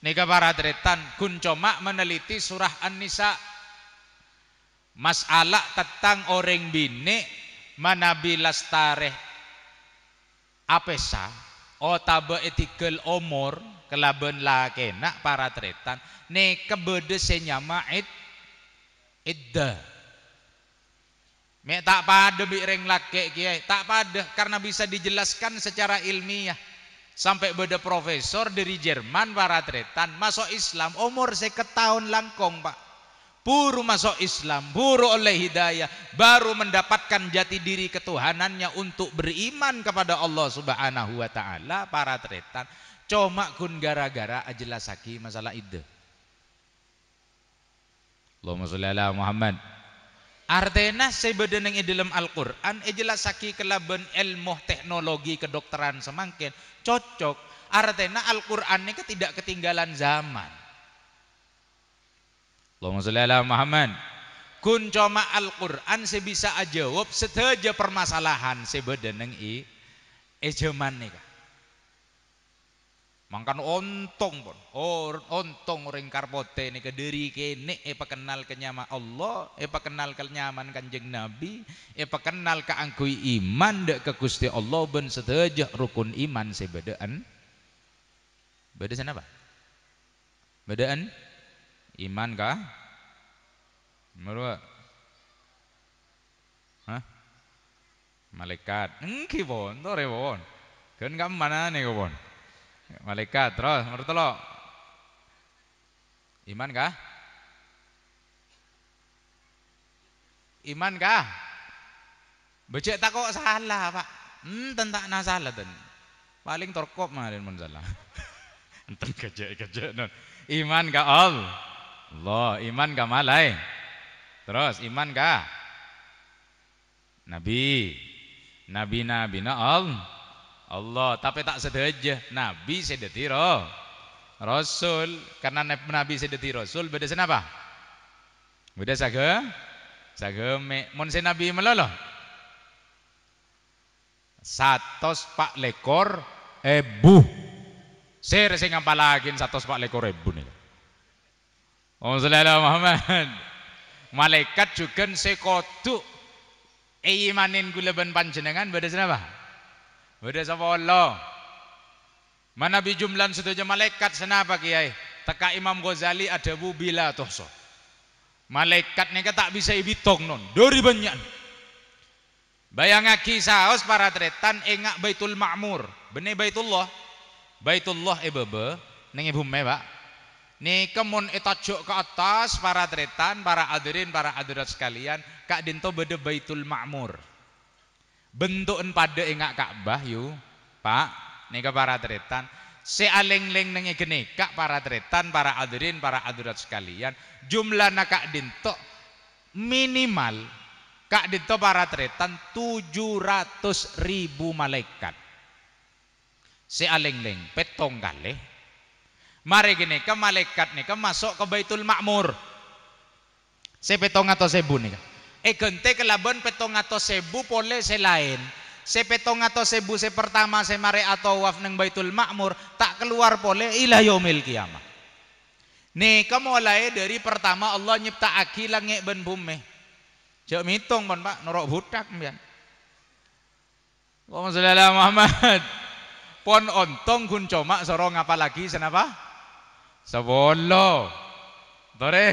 Nika para tretan kun coma meneliti surah An-Nisa masalah tentang orang bini manabilas tareh apesa otabe oh, etikel omor kelaben lakena para tretan Nika bede nyama id idda Mek tak pada ring laki kiai, tak pada karena bisa dijelaskan secara ilmiah. Sampai beda profesor dari Jerman para tretan masuk Islam umur seket tahun langkong pak. buru masuk Islam, buru oleh hidayah, baru mendapatkan jati diri ketuhanannya untuk beriman kepada Allah Subhanahu wa taala para tretan. Cuma kun gara-gara ajelasaki masalah ide. Allahumma sholli ala Muhammad. Artinya sebenarnya yang dalam Al-Quran Ejelasaki eh kelaban ilmu teknologi kedokteran semangkin Cocok Artinya Al-Quran ini kan tidak ketinggalan zaman Allahumma salli ala Muhammad Kun coma Al-Quran sebisa ajawab setaja permasalahan sebenarnya i ejaman eh nih Mangkan ontong pun. Or, ontong ring karpote ni kediri kene apa kenal kenyama Allah, apa kenal kenyaman kanjeng Nabi, apa kenal keangkui iman dek ke Allah ben sedejah rukun iman sebedaan. beda sana apa? Bedaan iman kah? Meruah, Hah? Malaikat. Engki bon, tore bon. Kan kamu mana nih bon? Malaikat terus menurut lo Iman kah? Iman kah? Becek tak kok salah, Pak. Hmm, tentak nah salah ten. Paling terkop mah pun salah. Enten kejek-kejek non. Iman kah all Allah, iman kah malai? Terus iman kah? Nabi. Nabi Nabi Nabi Allah. Allah tapi tak sedeje nabi sedeti roh rasul karena nabi sedeti rasul beda senapa beda saga sageme mon se nabi meloloh satos pak lekor ebu sir sing lagi satu pak lekor ebu nih Om Sallallahu Muhammad malaikat juga sekotuk imanin gula ben panjenengan badhe senapa Beda sama Allah. Mana jumlan setuju malaikat senapa kiai? Teka Imam Ghazali ada bila tohso. Malaikat ni tak bisa ibitong non. Dari banyak. aki saos para tretan engak Baitul Ma'mur. Bene Baitullah. Baitullah e bebe Neng ibu me, Pak. Nike kemun etajuk eh, ke atas para tretan, para hadirin, para hadirat sekalian, Kak Dinto bede Baitul makmur bentukan pada enggak Ka'bah yu pak nika para teretan sealing ling nengi geni kak para tretan para adrin para adurat sekalian jumlah nakak dinto minimal kak dinto para tujuh 700 ribu malaikat sealing ling petong kali mari gini ke malaikat nih, ke masuk ke Baitul Makmur petong atau sebu nika eh gente kelaban petong atau sebu pole selain. Se petong atau sebu se pertama se mare atau waf neng baitul makmur tak keluar pole ilah yomil kiamah. Nih kamu mulai dari pertama Allah nyipta aki langit ben bumi. Jauh mitung pun pak norok budak mian. Allahumma sholli Muhammad. Pon ontong kun coma sorong apa lagi senapa? Sebolo. Tore.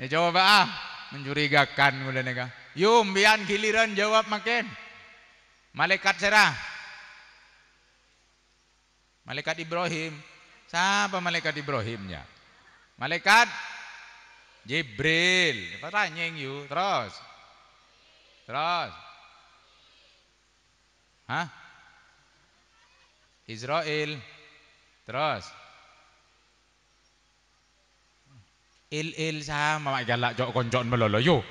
Ya coba ah mencurigakan udah nega yum bian giliran jawab makin malaikat serah malaikat Ibrahim siapa malaikat Ibrahimnya malaikat Jibril yang you terus terus hah Israel terus Il il sama mak galak jok koncon melolo yo.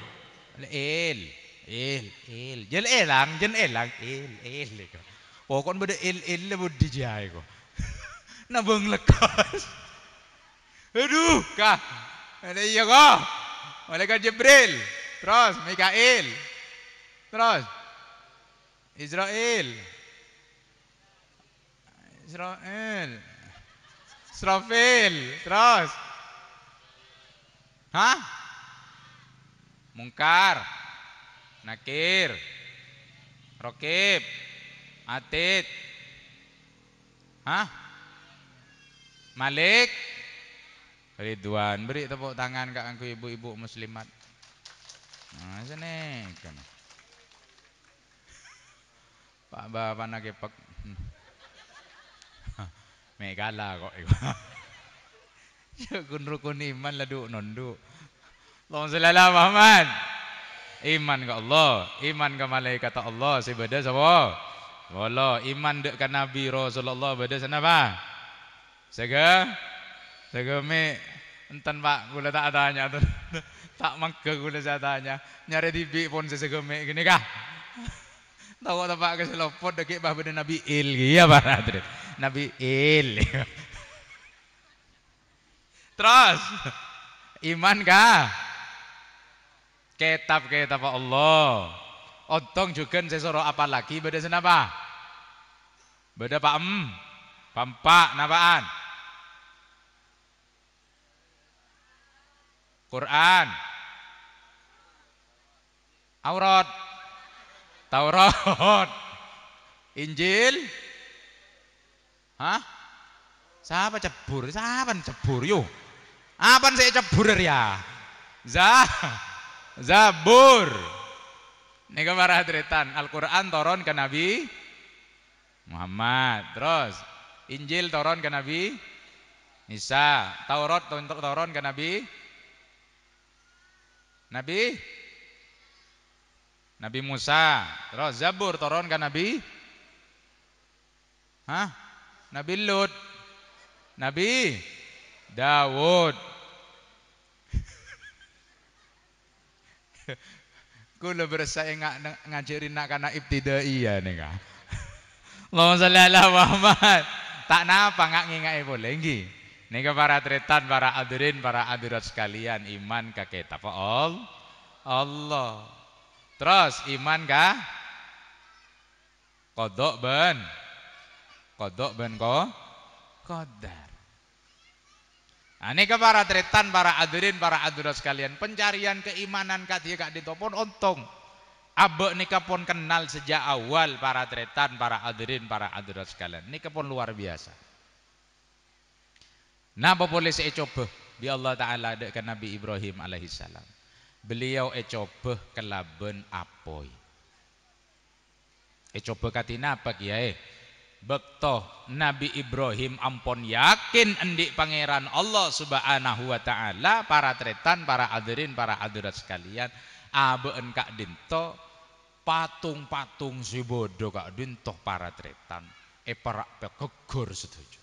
Il il il. Jel elang jen elang il il ko. Pokon oh, bede il il le budi jai ko. Na beng lekas. Aduh ka Ada iya ko. Malaikat Jibril. Terus Mikael, Terus Israel. Israel. Israfil. Terus Hah? Mungkar, nakir, rokib, atid. Hah? Malik, Ridwan. Beri tepuk tangan ke aku ibu-ibu muslimat. Nah, sini kan. Pak Bapak nak kepek. Mek kalah kok. Jangan rukun iman lah duk non duk. Allahumma salli ala Muhammad. Iman ke Allah, iman ke malaikat Allah si beda sapa? Wala iman dek kan Nabi Rasulullah beda sana apa? Sega Sega me enten Pak kula tak tanya tu. Tak mangke kula saya tanya. Nyari di bi pon sega me gini kah? Tahu tak Pak keselopot dek bah beda Nabi Il gi apa Nabi Il. Terus iman kah? Kitab kitab Allah. Otong juga sesoro apa lagi beda senapa? Beda pak em, Pak, napaan? Nah Quran, Aurat, Taurat, Injil, Hah? Siapa cebur? Siapa cebur yuk? Apa saya cebur ya? Zah, zabur. Nego para hadiratan, Al-Quran turun ke Nabi Muhammad. Terus Injil toron ke Nabi Isa, Taurat turun ke Nabi Nabi Nabi Musa, terus Zabur toron ke Nabi Hah? Nabi Lut. Nabi Dawud. Kula bersaing ngajarin nak kana ibtidaiya nih kak. Allahumma sholli Muhammad. Tak napa ngak ngingake boleh nggih. Nika para tretan, para hadirin, para hadirat sekalian iman ka kitab all. Allah. Terus iman ka kodok ben. Kodok ben ko kodak. Nah, ke para tretan, para adirin, para adura sekalian, pencarian keimanan kat kak pun untung. Abek ke pun kenal sejak awal para tretan, para adirin, para adura sekalian. ke pun luar biasa. Napa nah, boleh saya coba? Di Allah Ta'ala ada ke Nabi Ibrahim alaihissalam. Beliau e coba kelaben apoi. E coba katina apa kiai? bekto Nabi Ibrahim ampun yakin endik pangeran Allah subhanahu wa ta'ala para tretan, para hadirin, para hadirat sekalian abe kak dinto patung-patung si bodoh kak dinto para tretan e para pekegor setuju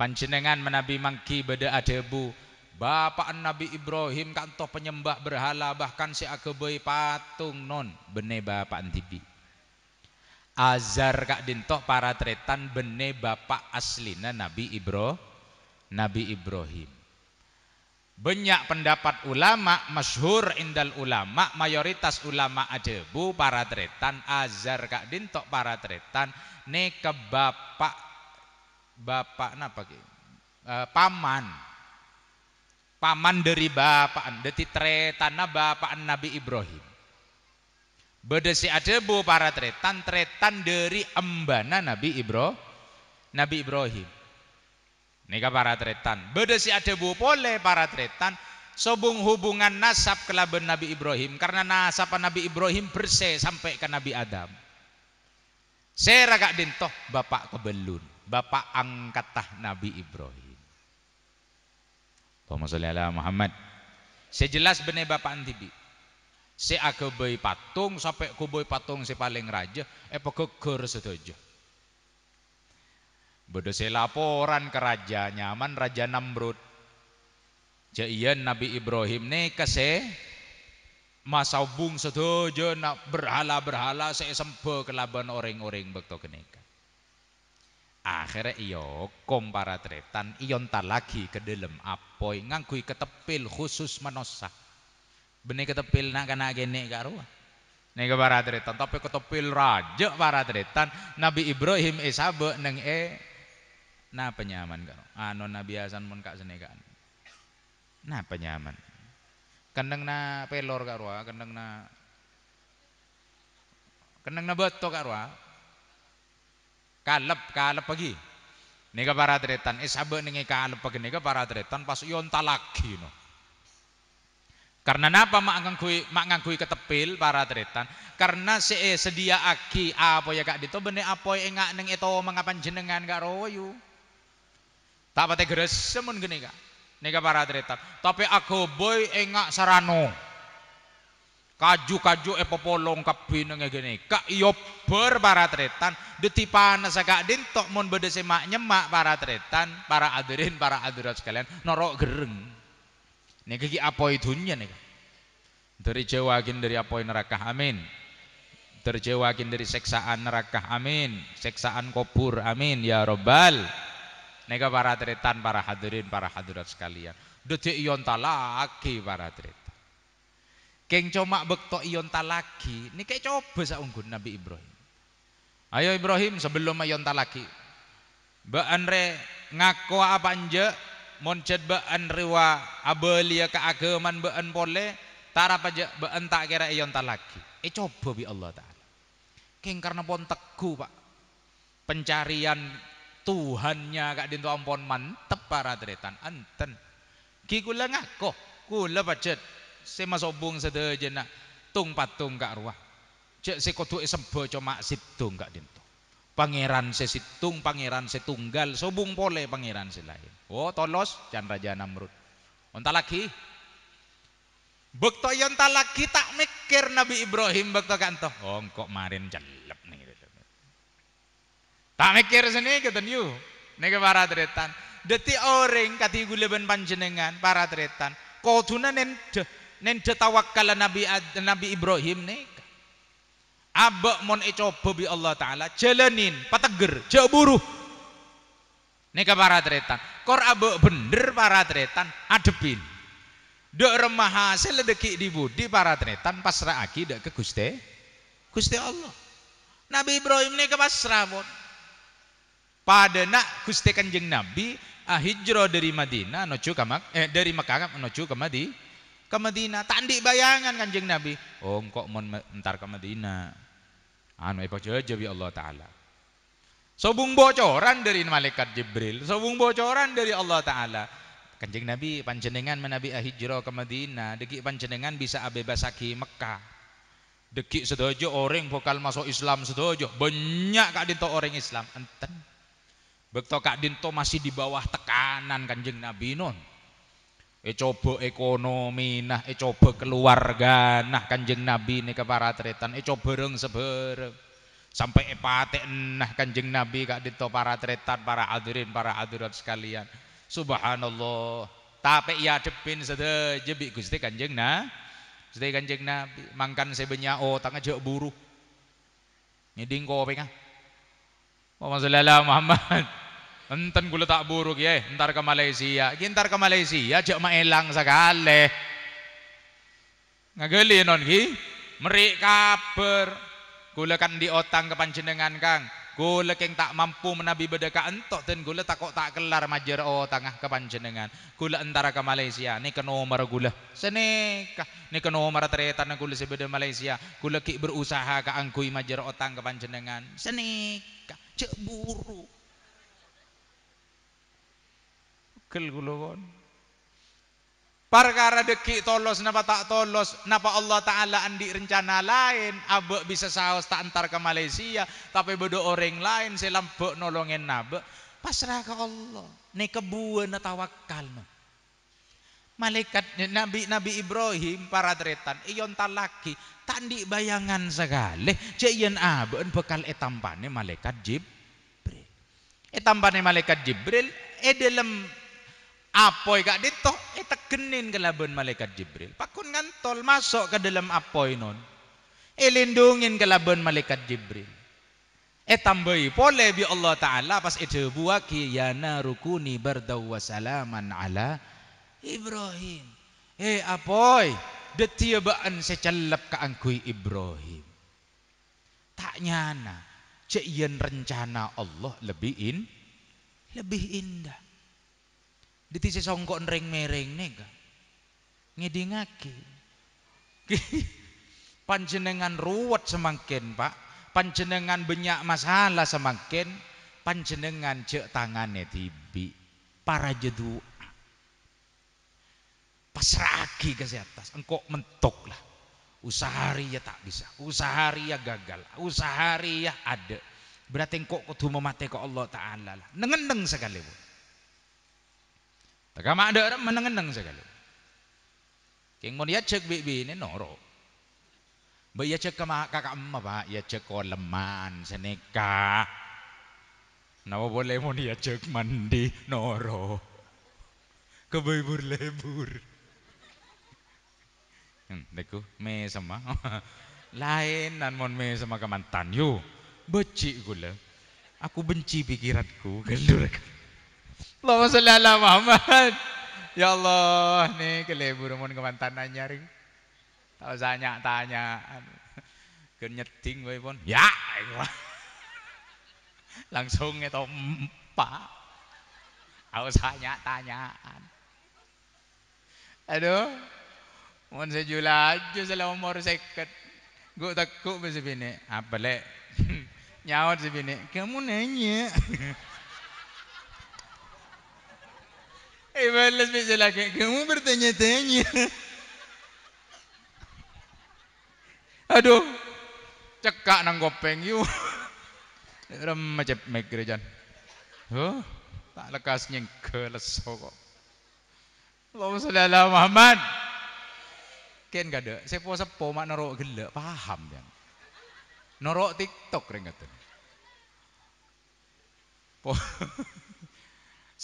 panjenengan menabi mangki beda adebu Bapak Nabi Ibrahim kantoh penyembah berhala bahkan si akebai patung non bene bapak antibi Azar kak dintok para tretan bene bapak aslina Nabi Ibro Nabi Ibrahim. Banyak pendapat ulama masyhur indal ulama mayoritas ulama bu para tretan azar kak dintok para tretan ne ke bapak bapak napa ki? e, paman paman dari bapak, deti tretan bapak Nabi Ibrahim Bedesi bu para tretan, tretan dari embana Nabi Ibro, Nabi Ibrahim. Nika para tretan. Bedesi bu, boleh para tretan, sobung hubungan nasab kelabu Nabi Ibrahim karena nasab Nabi Ibrahim berse sampai ke Nabi Adam. Saya raga dintoh bapak kebelun, bapak angkatah Nabi Ibrahim. Allahumma Muhammad. Sejelas benih bapak antibi si bayi patung sampai kuboi patung si paling raja eh pegegor setuju Bodo si laporan ke raja nyaman raja Namrud Jaian Nabi Ibrahim nih kese bung setuju nak berhala-berhala saya sembuh kelaban orang-orang bekto kenika akhirnya iyo komparatretan iyon lagi ke dalam apoi ngangkui ketepil khusus manosak Benih ketepil nak ruah gene ke Nega baradretan tapi ketepil raja baradretan Nabi Ibrahim esabe neng e na penyaman karo. Anon Nabi Hasan mon kak senegaan. Na penyaman. Kendeng na pelor ruah kendeng na kendeng na beto ruah Kalep kalep pagi. Nega baradretan esabe neng e kalep pagi nega tretan pas ion talak no. Karena napa mak nganggui mak nganggui ketepil para tretan? Karena se -e eh, sedia aki apa ya kak dito bener apa engak ya neng itu mengapan jenengan kak royu. Tak pate geres semun gini kak. nega para tretan. Tapi aku boy engak eh, sarano. Kaju-kaju epo eh, polong kapi gini kak. Iyo ber para tretan. Detipan din dintok mun beda mak nyemak para tretan, para adirin, para adirat sekalian. Norok gereng. Niki ki apoi dunya nika. Terjewakin dari apoi neraka. Amin. Terjewakin dari seksaan neraka. Amin. Seksaan kubur. Amin ya robbal. nega para tretan, para hadirin, para hadirat sekalian. Dede ion talaki para tretan. Keng cuma bekto ion talaki. kayak coba saunggun Nabi Ibrahim. Ayo Ibrahim sebelum ion talaki. Mbak Andre ngaku apa anje moncet bean riwa abelia keagaman bean pole tara pajak bean tak kira ion talaki eh coba bi Allah taala keng karena pon teguh pak pencarian Tuhannya gak dintu ampon mantep para teretan anten ki kula ngaku kula pajak sema sobung nak tung patung gak ruah cek si kotu isembo cuma situng gak dintu pangeran sesitung, pangeran setunggal, sobung pole pangeran selain. Oh tolos can raja Namrud. Onta laki. Bekto yon ya talaki tak mikir Nabi Ibrahim bekto kanto. Oh kok marin jelep nih. Gitu. Tak mikir sini kata gitu, new, Nih para tretan. Deti orang kati guleben panjenengan para tretan. Kau tuh nen nen tawakal Nabi Nabi Ibrahim nih abek mon e coba Allah taala jalanin pateger jauh buruh nika para tretan kor abek bener para tretan adepin dok remah hasil dekik di budi para tretan pasrah aki dok ke guste guste Allah Nabi Ibrahim ke pasrah mon pada nak guste kanjeng Nabi ah hijrah dari Madinah nojo kamak eh dari Mekah nojo ke Madinah ke Madinah. Tandi bayangan kanjeng Nabi. Oh, kok mau entar ke Madinah. Anu ibu jajab ya Allah Ta'ala. Sobung bocoran dari malaikat Jibril. Sobung bocoran dari Allah Ta'ala. Kanjeng Nabi panjenengan menabi hijrah ke Madinah. Dekik panjenengan bisa abebas saki Mekah. Dekik sedojo orang vokal masuk Islam sedojo. Banyak kak dinto orang Islam. Enten. Bekto kak dinto masih di bawah tekanan kanjeng Nabi non E coba ekonomi nah, e coba keluarga nah kanjeng Nabi ini ke para tretan, e coba reng sebereng sampai e patek nah kanjeng Nabi kak dito para tretan, para hadirin, para hadirat sekalian. Subhanallah. Tapi ya depin sada jebik gusti kanjeng nah, gusti kanjeng Nabi mangkan sebenya oh tangga jauh buru. Nyeding kowe kah? Muhammad Muhammad. Enten gula tak buruk ya, entar ke Malaysia. gintar ke Malaysia, cek maelang sekali. Ngageli non ki, merik kabar. Gula kan di otang ke panjenengan kang. Gula keng tak mampu menabi bedeka entok dan gula tak kok tak kelar majer oh tangah ke panjenengan. Gula entara ke Malaysia, ni ke nomor gula. Seneka, ni ke nomor teretan gula sebeda Malaysia. Gula ki berusaha ke angkui majer otang ke panjenengan. Seneka, cek buruk. pegel kula kon. Perkara dekik tolos napa tak tolos, napa Allah Ta'ala andi rencana lain, abek bisa saos tak antar ke Malaysia, tapi bodo orang lain, selam lambek nolongin nabek, pasrah ke Allah. Ne kebuan tawakal. No. Malaikat Nabi Nabi Ibrahim para tretan iyon talaki tandi bayangan segala. cian aben bekal etampane eh malaikat Jibril etampane eh, malaikat Jibril e dalam Apoi gak ditok, kita eh, kenin labun malaikat Jibril. Pakun ngantol masuk ke dalam apoi non. elindungin eh, ke labun malaikat Jibril. Eh tambahi boleh bi Allah Ta'ala pas itu buaki yana rukuni berdau wasalaman ala Ibrahim. Eh apoi, detiabaan ke keangkui Ibrahim. Tak nyana, cek rencana Allah lebih in, lebih indah ditisi songkok nering mereng nega ngedingaki panjenengan ruwet semakin pak panjenengan banyak masalah semakin panjenengan cek tangannya tibi para jedu pasraki ke atas engkau mentok lah usahari ya tak bisa usahari ya gagal usahari ya ada berarti engkau kudu memate ke Allah Ta'ala lah nengendeng sekali bu Taka orang menang eneng sekali. King mon yacek bibi ini noro. Ba yacek kama kakak emma pak, yacek leman seneka. Napa boleh mon yacek mandi noro. Kebebur-lebur. deku hmm, me ah. sama. lain Lainan mon me sama ah, kemantan yo. Becik gula. Aku benci pikiranku, gelur. Allahumma salli ala Muhammad. Ya Allah, nih kelebur mun kemantan nyaring. Tak usah tanya Gen nyeting wae pun. Ya. Langsung itu empat. Tak usah tanyaan. Aduh. Mun sejula aja selama umur seket. Gue tekuk bisa bini. Apa lek? nyawat sebini. Ah, Kamu nanya. ይመለስ bisa lagi kamu bertanya-tanya aduh cekak nang kopeng yu remecep megrejan oh tak lekas nyengkel kok Allahumma salli ala Muhammad ken gak ada sepo-sepo mak norok gelek paham yang norok tiktok ring ngoten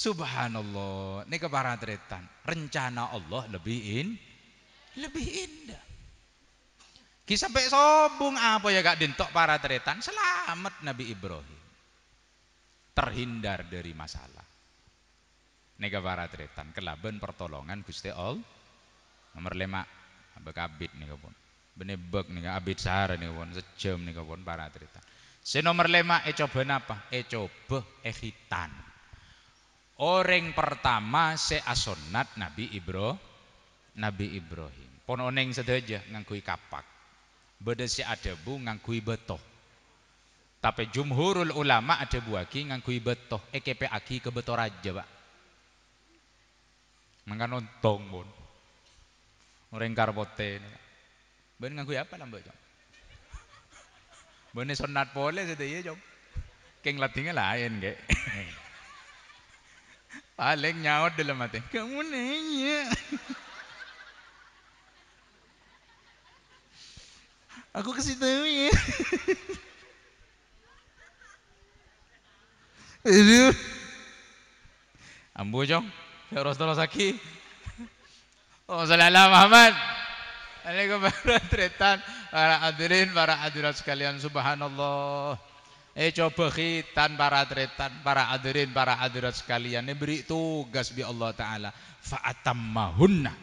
Subhanallah. Ini tretan. Rencana Allah lebih in, lebih indah. Kisah sampai sobung apa ya gak dintok para tretan. Selamat Nabi Ibrahim. Terhindar dari masalah. Nega tretan. Kelaben pertolongan Gusti all, Nomor lima. Bekabit nih pun. Benebek nih abit sahara nih pun. Sejam nih pun tretan. Si nomor lima. E eh coba apa? E coba Eh hitan. Orang pertama se asonat Nabi Ibro, Nabi Ibrahim. Pon oneng saja ngangkui kapak. Beda si bu, ngangkui betoh. Tapi jumhurul ulama ada buaki ngangkui betoh. EKP aki ke betoh raja pak. Orang karpote. Ben ngangkui apa lambak jom? Bener sonat boleh sedaya jom. Keng latihnya lain kek. Paling nyaut dalam hati. Kamu nanya. Aku kasih tahu ya. Aduh. Ambo jong. Ya Rasulullah saki. Oh sallallahu Muhammad. Alaikum warahmatullahi wabarakatuh. Para hadirin, para hadirat sekalian, subhanallah. Eh coba khitan para tretan, para hadirin, para hadirat sekalian. Ini beri tugas bi Allah Ta'ala. Fa'atammahunna.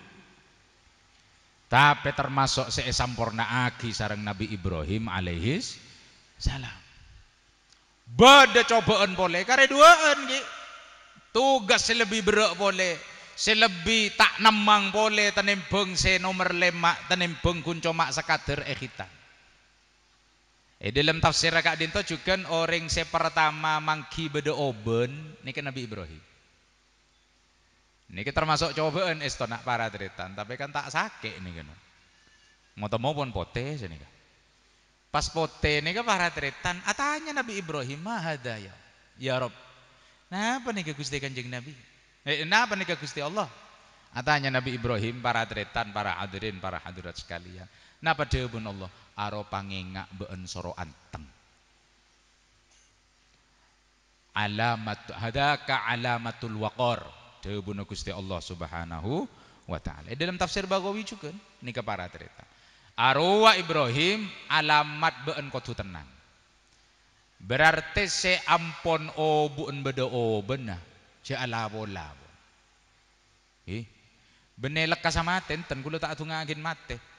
Tapi termasuk seesampurna aki sarang Nabi Ibrahim alaihis salam. Bada cobaan boleh, karena duaan Tugas selebih berat boleh. Selebih tak nemang boleh tanim se nomor lemak tenembeng kuncomak sekadar eh khitan. Eh, dalam tafsir Kak Dinto juga orang yang pertama mangki beda oben kan Nabi Ibrahim. Ini kan termasuk cobaan eh, nak para teritan, tapi kan tak sakit ini kan. Mau temu pun pote sini kan. Pas pote kan para teritan, atanya Nabi Ibrahim mahadaya. Ya Rob, napa nih Gusti Kanjeng Nabi? Eh, napa nih kegusti Allah? Atanya Nabi Ibrahim, para teritan, para hadirin, para hadirat sekalian. Napa pun Allah aro pangengak beun soro anteng. Alamat hadaka alamatul waqar. pun Gusti Allah Subhanahu wa taala. Dalam tafsir Bagawi juga ke para cerita. Arwa Ibrahim alamat beun kotu tenang. Berarti se ampon obun beda o bena Se alabo labo. Eh, bene lekas samaten ten tak atungagin mate.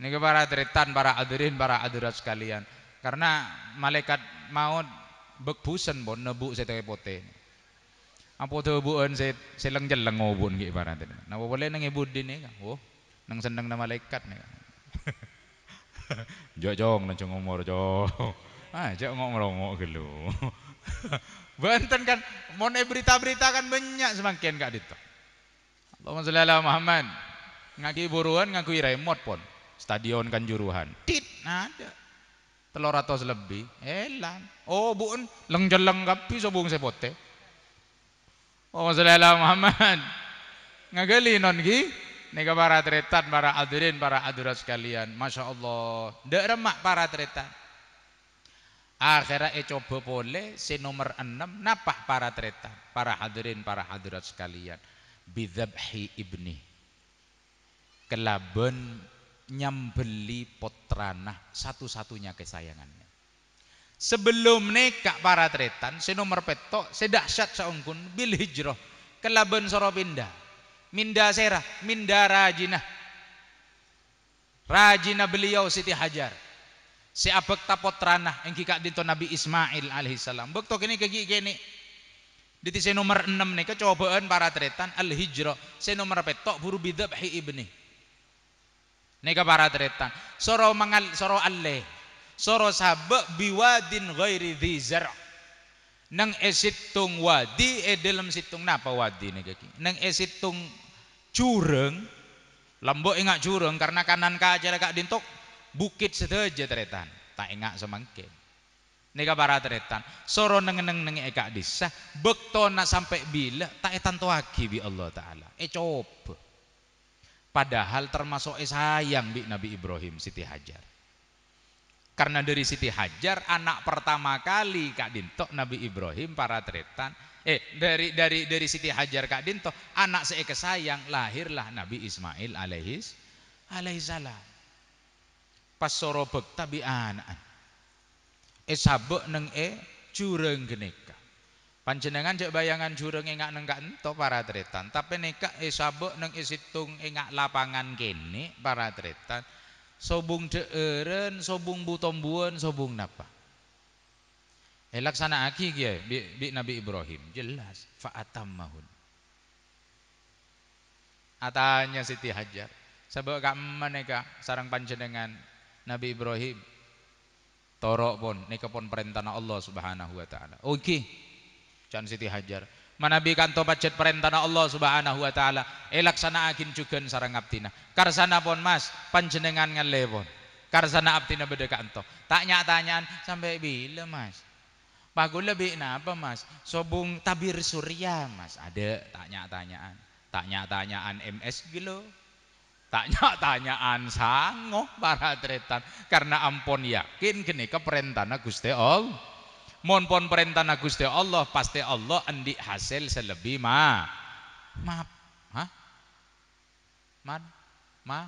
Ini para tretan, para adirin, para adirat sekalian. Karena malaikat maut bekbusen pun nebu setengah pote. Apa tuh buan set seleng jeleng ngobun gitu para tadi. Nah boleh nang ibu dini kan? Oh, nang seneng nama malaikat nih. Jok jong nang cungong umur jong. Ah, jok ngomong ngomong gelu. Banten kan, mau berita-berita kan banyak semakin kak dito. Allahumma sholli ala Muhammad. Ngaki buruan ngaku remote pon. Stadion Kanjuruhan. Tit, ada. Telur atau lebih. elan, Oh, buun. Lengjeleng kapi sobung sepote. Oh, selera Muhammad. ngageli non ki. Nega para teretan, para adurin, para adurat sekalian. Masya Allah. Ndak remak para teretan. Akhirnya e coba boleh si nomor enam napah para teretan, para hadirin, para hadirat sekalian. Bidabhi ibni. Kelaben Nyambeli potranah satu-satunya kesayangannya. Sebelum nekak para tretan, si nomor petok, sedahsyat dahsyat saungkun, bil hijrah, kelaben soro pindah, minda serah, minda rajinah. Rajinah beliau Siti Hajar. Si abek tapot ranah yang kikak dito Nabi Ismail alaihissalam. Bekto ini kegi kini. Diti si nomor enam nih, cobaan para tretan, al hijrah. Si nomor petok, buru hi ibni Nika tretan, Soro mangal soro alle. Soro sabak biwadin ghairi dhi nang esitung wadi e dalam situng napa wadi nika ki. Nang esitung cureng lambok ingat cureng karena kanan ka acara kak dintok bukit seteja tretan, Tak ingat semangke. Nika para tretan, Soro neng neng neng eka disah. Bekto nak sampai bila tak etan tuaki bi Allah Ta'ala. E coba. Padahal termasuk eh, sayang Bi Nabi Ibrahim Siti Hajar. Karena dari Siti Hajar anak pertama kali Kak Dintok Nabi Ibrahim para tretan eh dari dari dari Siti Hajar Kak Dintok anak seke sayang lahirlah Nabi Ismail alaihis alaihissalam. Pas sorobek tabi anak. Eh sabek neng eh cureng genik. Panjenengan cek bayangan jurung ingat nengkak entok para tretan, tapi nekak esabok eh neng isitung ingat lapangan kene para tretan. Sobung deeren, sobung butombuan, sobung napa. Elak eh, sana aki kia, bi, bi Nabi Ibrahim, jelas. Fa'atam mahun. Atanya Siti Hajar. Sebab kak meneka sarang panjenengan Nabi Ibrahim. Torok pun, neka pun perintah Allah subhanahu wa ta'ala. Oke. Okay. Can Siti Hajar. Manabi kanto pacet perintah Allah Subhanahu wa taala, elaksana akin jugen sarang abdina. Karsana pon Mas, panjenengan ngelebon. Karsana abdina beda kanto. Tak tanyaan sampai bila Mas? Pagu lebih napa Mas? Sobung tabir surya Mas. Ada tak tanyaan. Tak nyatanyaan MS gelo. Tak tanyaan sangoh para tretan karena ampun yakin kene keperintana Gusti Allah. Mohon pon perintah na Gusti Allah pasti Allah endik hasil selebih ma. Ma ha? Man ma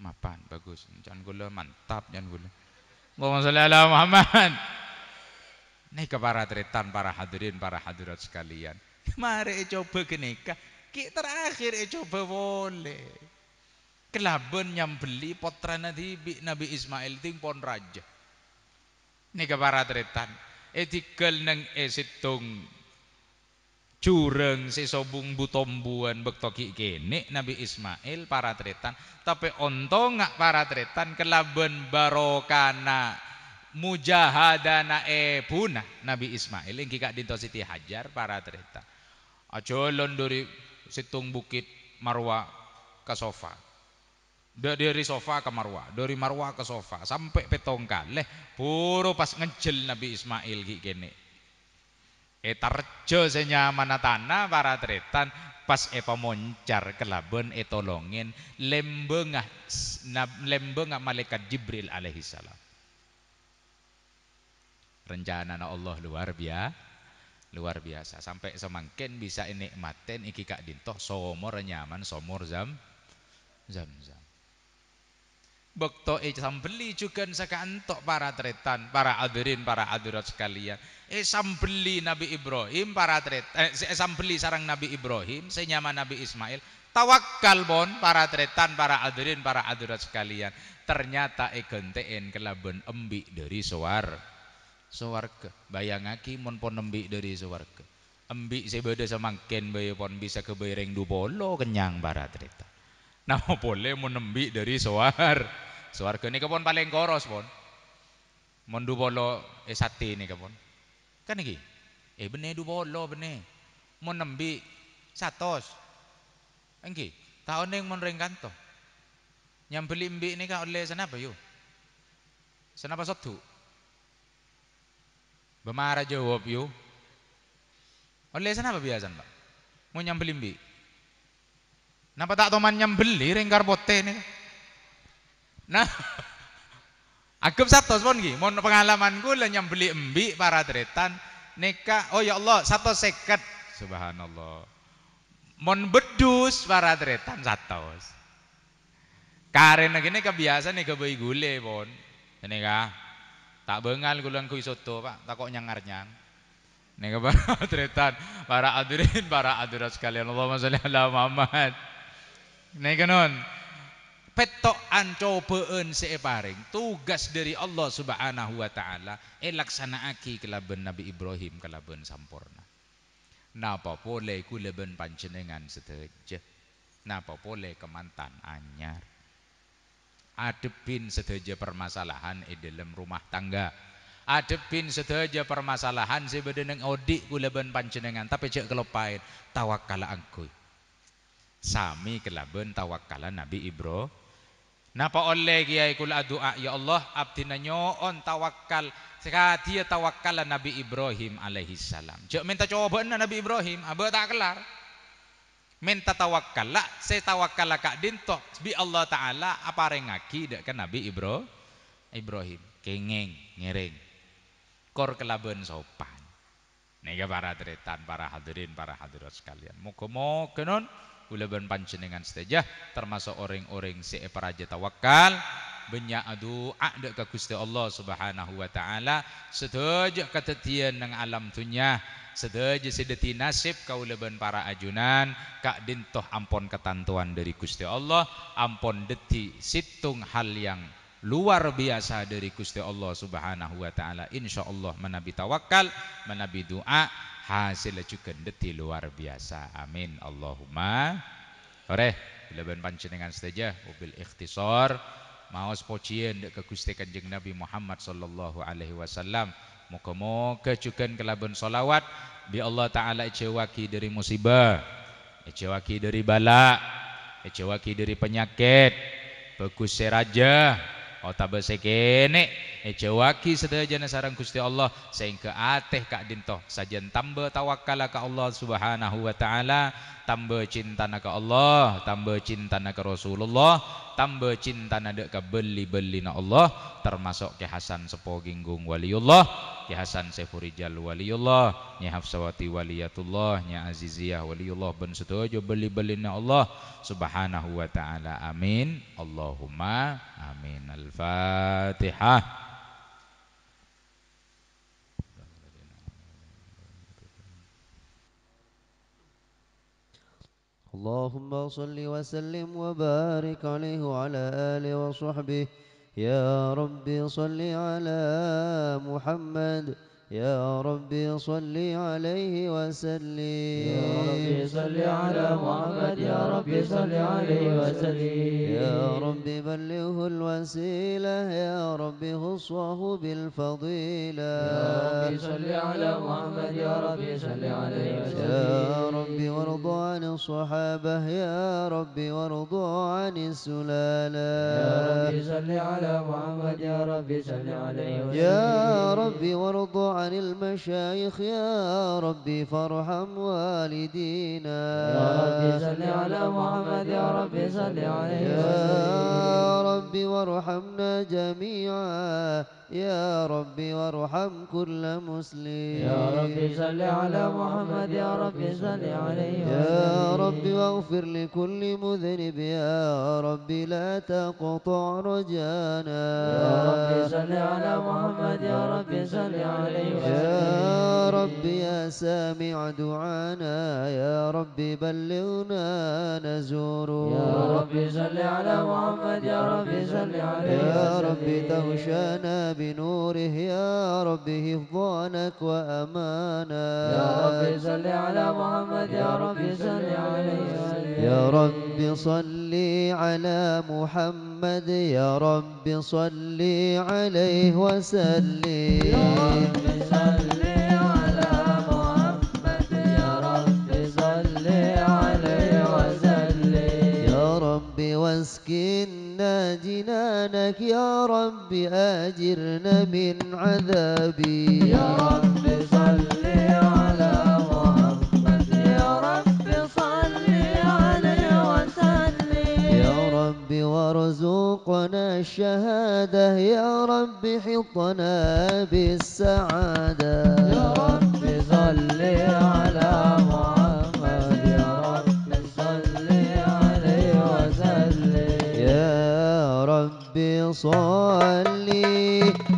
mapan bagus jangan gula mantap jangan gula Allahumma sholli ala Muhammad ini ke para tretan, para hadirin, para hadirat sekalian. Mari coba genika Kita terakhir eh coba boleh. Kelaben yang beli potra nanti Nabi Ismail ting pon raja. Nika para E eh, tikel neng esitung eh, situng. Jureng sisa bumbu tombuan bekto kene Nabi Ismail para tretan Tapi onto ngak tretan kelaben barokana mujahadana e punah Nabi Ismail yang kak dinto Siti Hajar para tretan lon dari situng bukit Marwa kasofa dari sofa ke marwah dari marwah ke sofa sampai petong kaleh puro pas ngejel Nabi Ismail gini. kene e tarjo mana tanah para tretan pas e eh, pamoncar kelaben e tolongin lembengah lembengah malaikat Jibril alaihi salam rencana Allah luar biasa luar biasa sampai semangkin bisa nikmatin iki kak dintoh somor nyaman somor zam zam zam bekto e sambeli juga sakantok para tretan para adirin para adirat sekalian E eh, sambeli Nabi Ibrahim para tretan eh, sambeli sarang Nabi Ibrahim senyama Nabi Ismail tawakal bon para tretan para adirin para adirat sekalian ternyata e eh, genteen kelaben embi dari suar bayang bayangaki mon pon embi dari ke. embi sebeda semangkin bayi pon bisa kebayang dupolo kenyang para tretan Nah, boleh menembi dari soar. Soar ini kepon paling koros pon. Mendu bolo eh sate ini kepon. Kan ini? Eh bener du bolo bener. Menembi satos. Engki, kan tahun yang menringkan toh. Yang beli mbi ini kan oleh senapa yuk? Senapa satu? Bemara jawab yuk. Oleh senapa biasa pak? Mau nyambeli mbi? Napa tak toman nyembeli ring karpote Nah, agam satu pun gini, mau gue lah nyembeli embi para tretan neka. Oh ya Allah, satu seket, subhanallah. Mon bedus para tretan satu. Karena gini kebiasaan nih kebayi gule pun, ini Tak bengal gulan kui soto pak, tak kok nyangar nyang. para tretan, para adurin, para adurat sekalian. Allahumma sholli ala Muhammad. Nih petok Petokan cobaan seeparing tugas dari Allah Subhanahu wa taala eh, aki kelaben Nabi Ibrahim kelaben sampurna. Napa boleh kuleben panjenengan sederja? Napa boleh kemantan anyar. Adepin sederja permasalahan di dalam rumah tangga. Adepin sederja permasalahan neng odik kuleben panjenengan tapi cek kelopain tawakala angkuy sami kelaben tawakkalan Nabi Ibro. Napa oleh kiai kula doa ya Allah abdi nyoon tawakal ya tawakkala Nabi Ibrahim alaihi salam. Cuk minta cobaan Nabi Ibrahim, abe tak kelar. Minta tawakal lah, saya tawakal lah kak dinto. Bi Allah Taala apa rengaki dek kan Nabi Ibro Ibrahim kengeng ngereng kor kelaben sopan. Nega para teretan, para hadirin, para hadirat sekalian. Moga-moga ulaban panjenengan setajah termasuk orang-orang si eparaja tawakal benya adu ada ke Gusti Allah Subhanahu wa taala sedaya ketetian nang alam dunya setuju sedeti nasib kauleban para ajunan kak dintoh ampon ketentuan dari Gusti Allah ampon deti situng hal yang luar biasa dari Gusti Allah Subhanahu wa taala insyaallah menabi tawakal menabi doa hasil juga nanti luar biasa. Amin. Allahumma. Oreh, bila ben panjenengan saja, mobil ikhtisor, mau sepocian dek kekustekan jeng Nabi Muhammad sallallahu alaihi wasallam. Moga moga juga kelabun solawat bi Allah Taala ecewaki dari musibah, ecewaki dari balak, ecewaki dari penyakit, bagus seraja, otak besekene, Ejawaki sedajana sarang kusti Allah Sehingga ateh kak dintoh Sajan tambah tawakkala ka Allah subhanahu wa ta'ala Tambah cintana ka Allah Tambah cintana ka Rasulullah Tambah cintana dek ka beli-beli na Allah Termasuk ke Hasan sepoh ginggung waliullah Ke Hasan sefurijal waliullah Nye Hafsawati waliyatullah Nye Aziziyah waliullah Ben setuju beli-beli na Allah Subhanahu wa ta'ala Amin Allahumma Amin Al-Fatihah اللهم صل وسلم وبارك عليه وعلى آله وصحبه يا رب صل على محمد يا ربي صل عليه وسلم يا ربي صل على محمد يا ربي صل عليه وسلم يا ربي بلغه الوسيلة يا ربي خصه بالفضيلة يا ربي صل على محمد يا ربي صل عليه وسلم يا ربي وارض عن الصحابة يا ربي وارض عن السلالة يا ربي صل على محمد يا ربي صل عليه وسلم يا ربي وارض عن المشايخ يا ربي فارحم والدينا يا ربي صل على محمد يا ربي صل عليه يا ربي وارحمنا جميعا يا ربي وارحم كل مسلم يا ربي صل على محمد يا ربي صل عليه يا ربي واغفر لكل مذنب يا ربي لا تقطع رجانا يا ربي صل على محمد يا ربي صل عليه يا ربي يا سامع دعانا يا ربي بلغنا نزوره يا ربي صل على محمد يا ربي صل عليه يا ربي تغشانا بنوره يا ربي حفظانك وأمانا يا ربي صل على محمد يا ربي صل عليه يا رب صل على محمد يا رب صل عليه وسلم يا رب صل واسكنا جنانك يا رب أجرنا من عذابي يا رب صل على محمد يا رب صل عليه وسلم يا رب وارزقنا الشهادة يا رب حطنا بالسعادة يا رب صل على محمد رب صل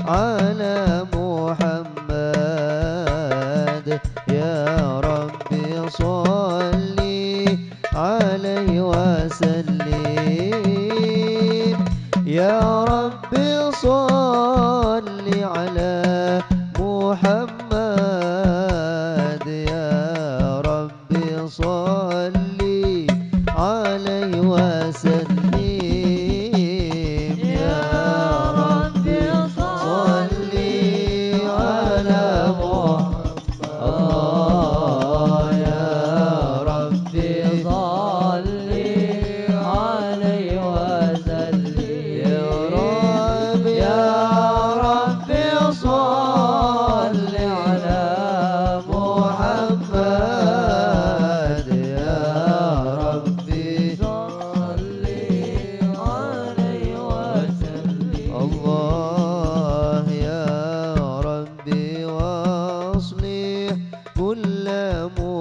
على محمد يا رب صل عليه وسلم يا رب صل على محمد كل مو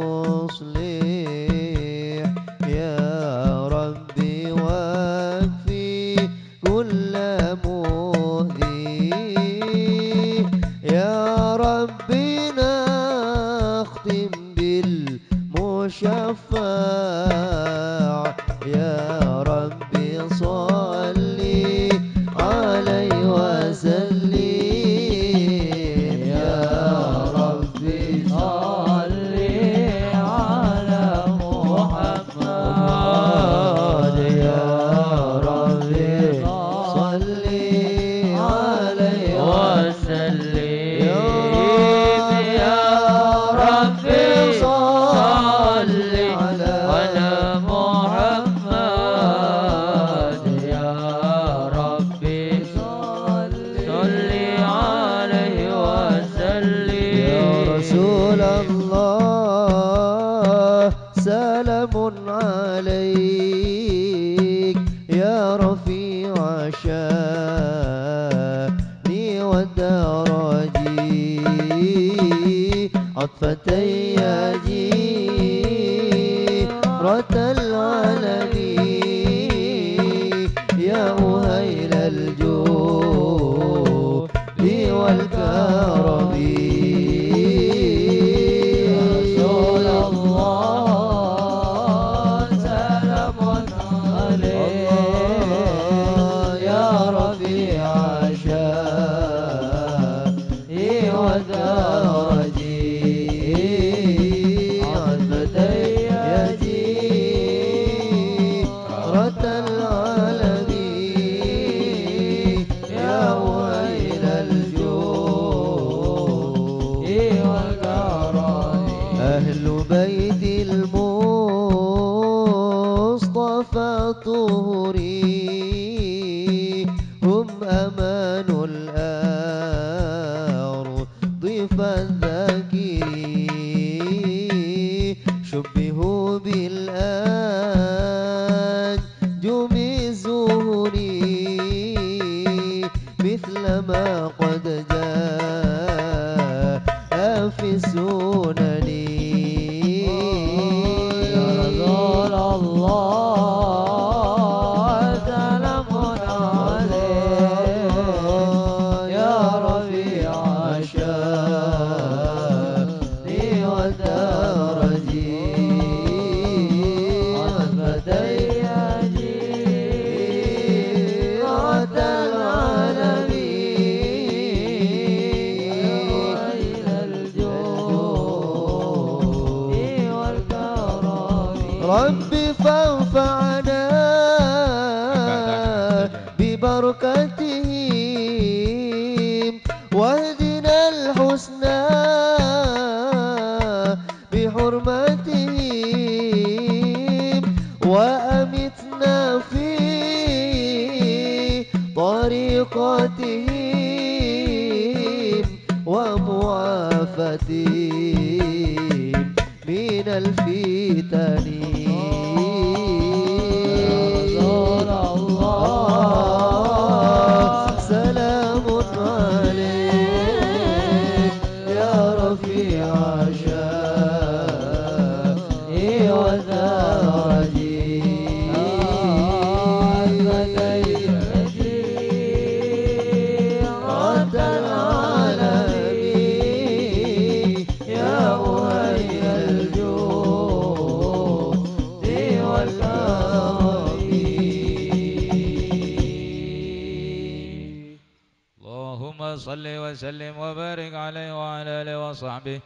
وصحبه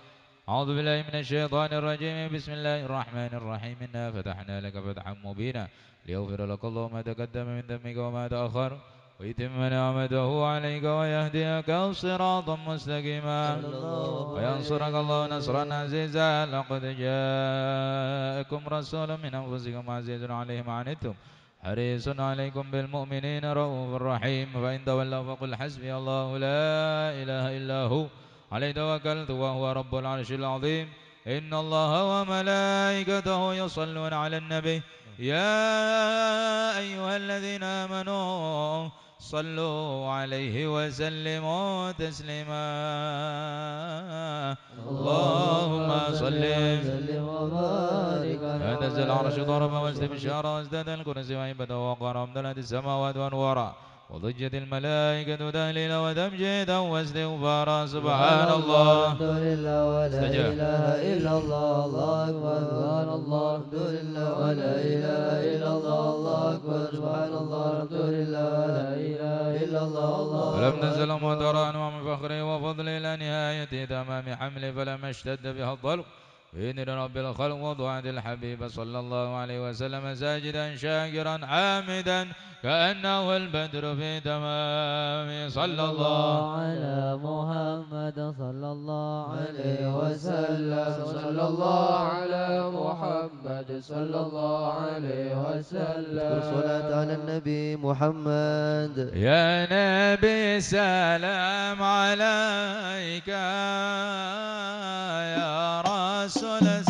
أعوذ بالله من الشيطان الرجيم بسم الله الرحمن الرحيم إنا فتحنا لك فتحا مبينا ليغفر لك الله ما تقدم من ذنبك وما تأخر ويتم نعمته عليك ويهديك صراطا مستقيما وينصرك الله نصرا عزيزا لقد جاءكم رسول من انفسكم عزيز عليه ما عنتم حريص عليكم بالمؤمنين رؤوف رحيم فان تولوا فقل حسبي الله لا اله الا هو عليه توكلت وهو رب العرش العظيم إن الله وملائكته يصلون على النبي يا أيها الذين آمنوا صلوا عليه وسلموا تسليما اللهم صل وسلم وبارك على نزل العرش ضرب الشهر وازداد الكرسي وهيبته وقرا امدلت السماوات وانوارا وضجت الملائكة تهليلا وتمجيدا واستغفارا سبحان الله الحمد لله ولا إله إلا الله الله أكبر سبحان الله الحمد لله ولا إله إلا الله الله أكبر سبحان الله الحمد لله ولا إله إلا الله الله ولم تزل مدرا ومن فخره وفضله إلى نهاية تمام حمله فلما اشتد بها الضلق إن رب الخلق وضعت الحبيب صلى الله عليه وسلم ساجدا شاكرا حامدا كأنه البدر في تمام صلى الله على محمد صلى الله عليه وسلم صلى الله على محمد صلى الله عليه وسلم الصلاة على النبي محمد يا نبي سلام عليك يا رب الصلاة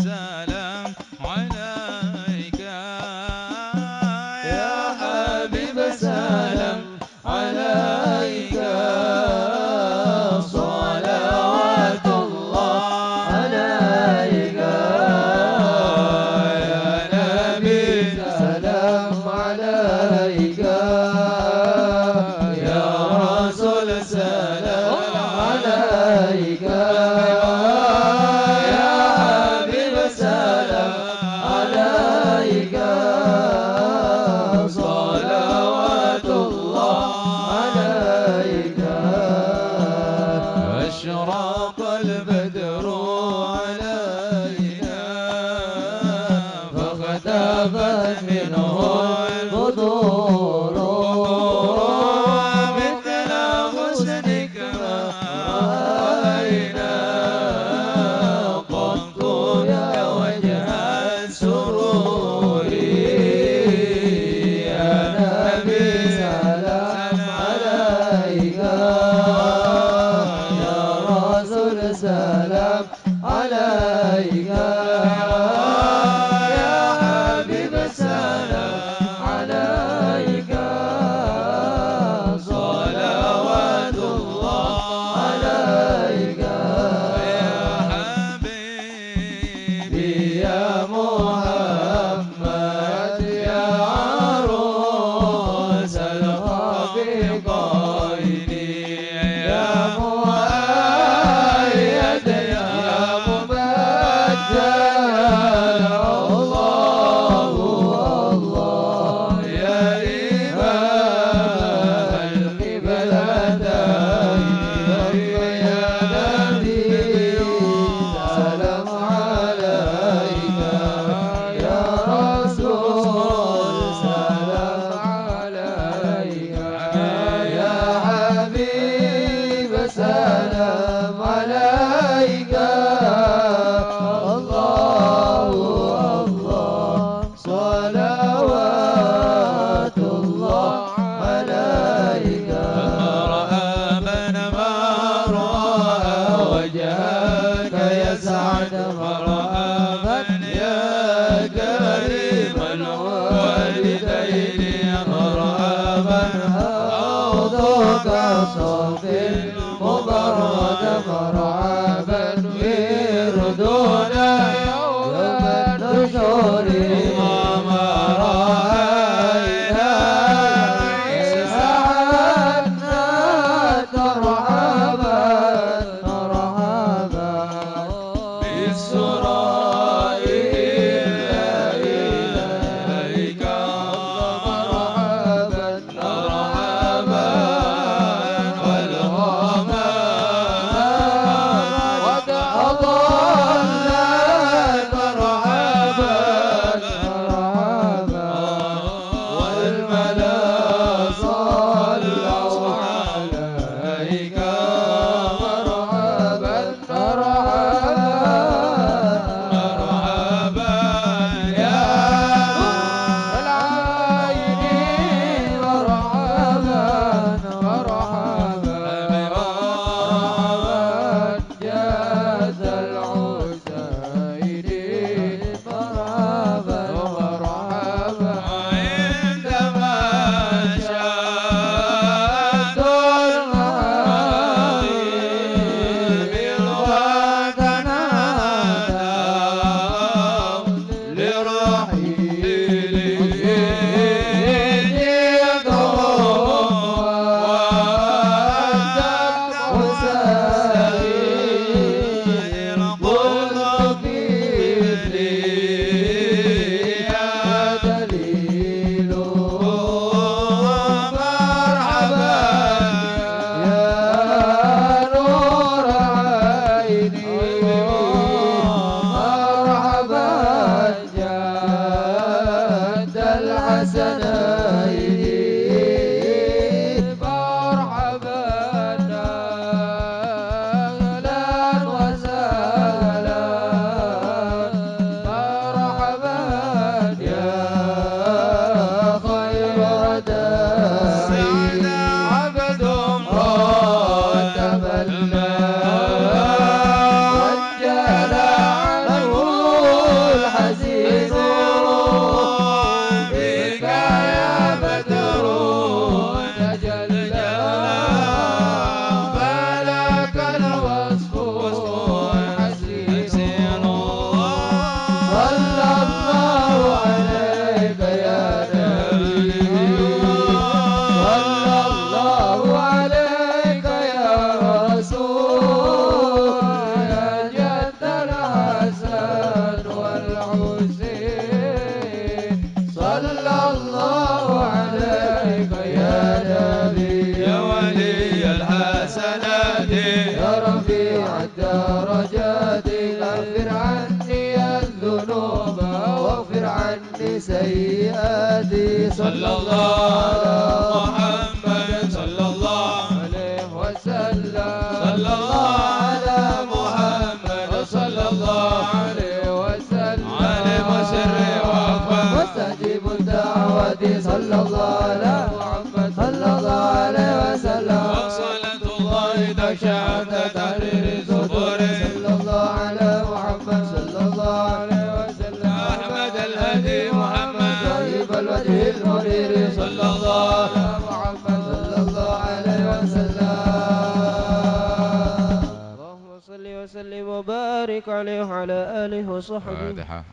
عليه وعلى آله وصحبه فاتحة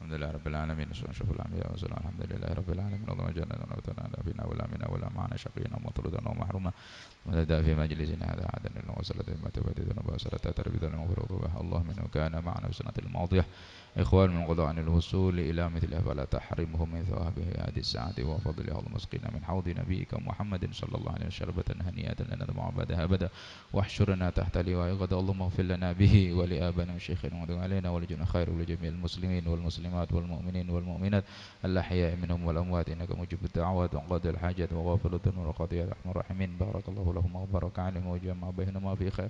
الحمد لله رب العالمين نسأل شرف الأنبياء والسلام الحمد لله رب العالمين اللهم جعلنا ونبتنا على بنا ولا منا ولا معنا شقينا ومطرودنا ومحرومنا وندى في مجلسنا هذا عدن وصلت بما تبدد ونبأ صلاة تربيتنا المغفر اللهم إنه كان معنا في سنة الماضية إخوان من قضاء عن الوصول إلى مثله فلا تحرمه من ثوابه هذه الساعة وفضله اللهم اسقنا من حوض نبيك محمد صلى الله عليه وسلم شربة هنيئة لنا معبدها أبدا واحشرنا تحت لواء غدا اللهم اغفر لنا به ولآبنا وشيخنا وادعو علينا ولجنا خير ولجميع المسلمين والمسلمات والمؤمنين والمؤمنات الأحياء منهم والأموات إنك مجيب الدعوات وقاد الحاجات وغافل الذنوب وقاضي الرحمن الرحيم بارك الله لهم وبارك عليهم وجمع بينهما في خير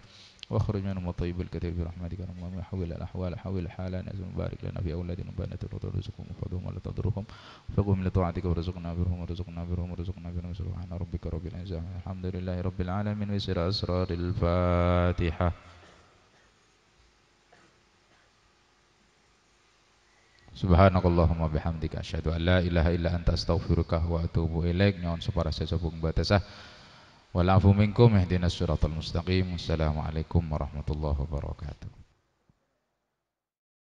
واخرج من المطيب الكثير برحمتك اللهم حول الأحوال حول حالا نزل بارك لنا في أولادنا بنات الرضا رزقهم وفضهم ولا تضرهم فقم لطاعتك ورزقنا برهم ورزقنا برهم ورزقنا برهم سبحان ربك رب العزة الحمد لله رب العالمين وسر أسرار الفاتحة Subhanak Allahumma bihamdika asyhadu an la ilaha illa anta astaghfiruka wa atubu ilaik nyon separa sesubung batasah wal afu minkum ihdinas siratal mustaqim. Wassalamualaikum warahmatullahi wabarakatuh.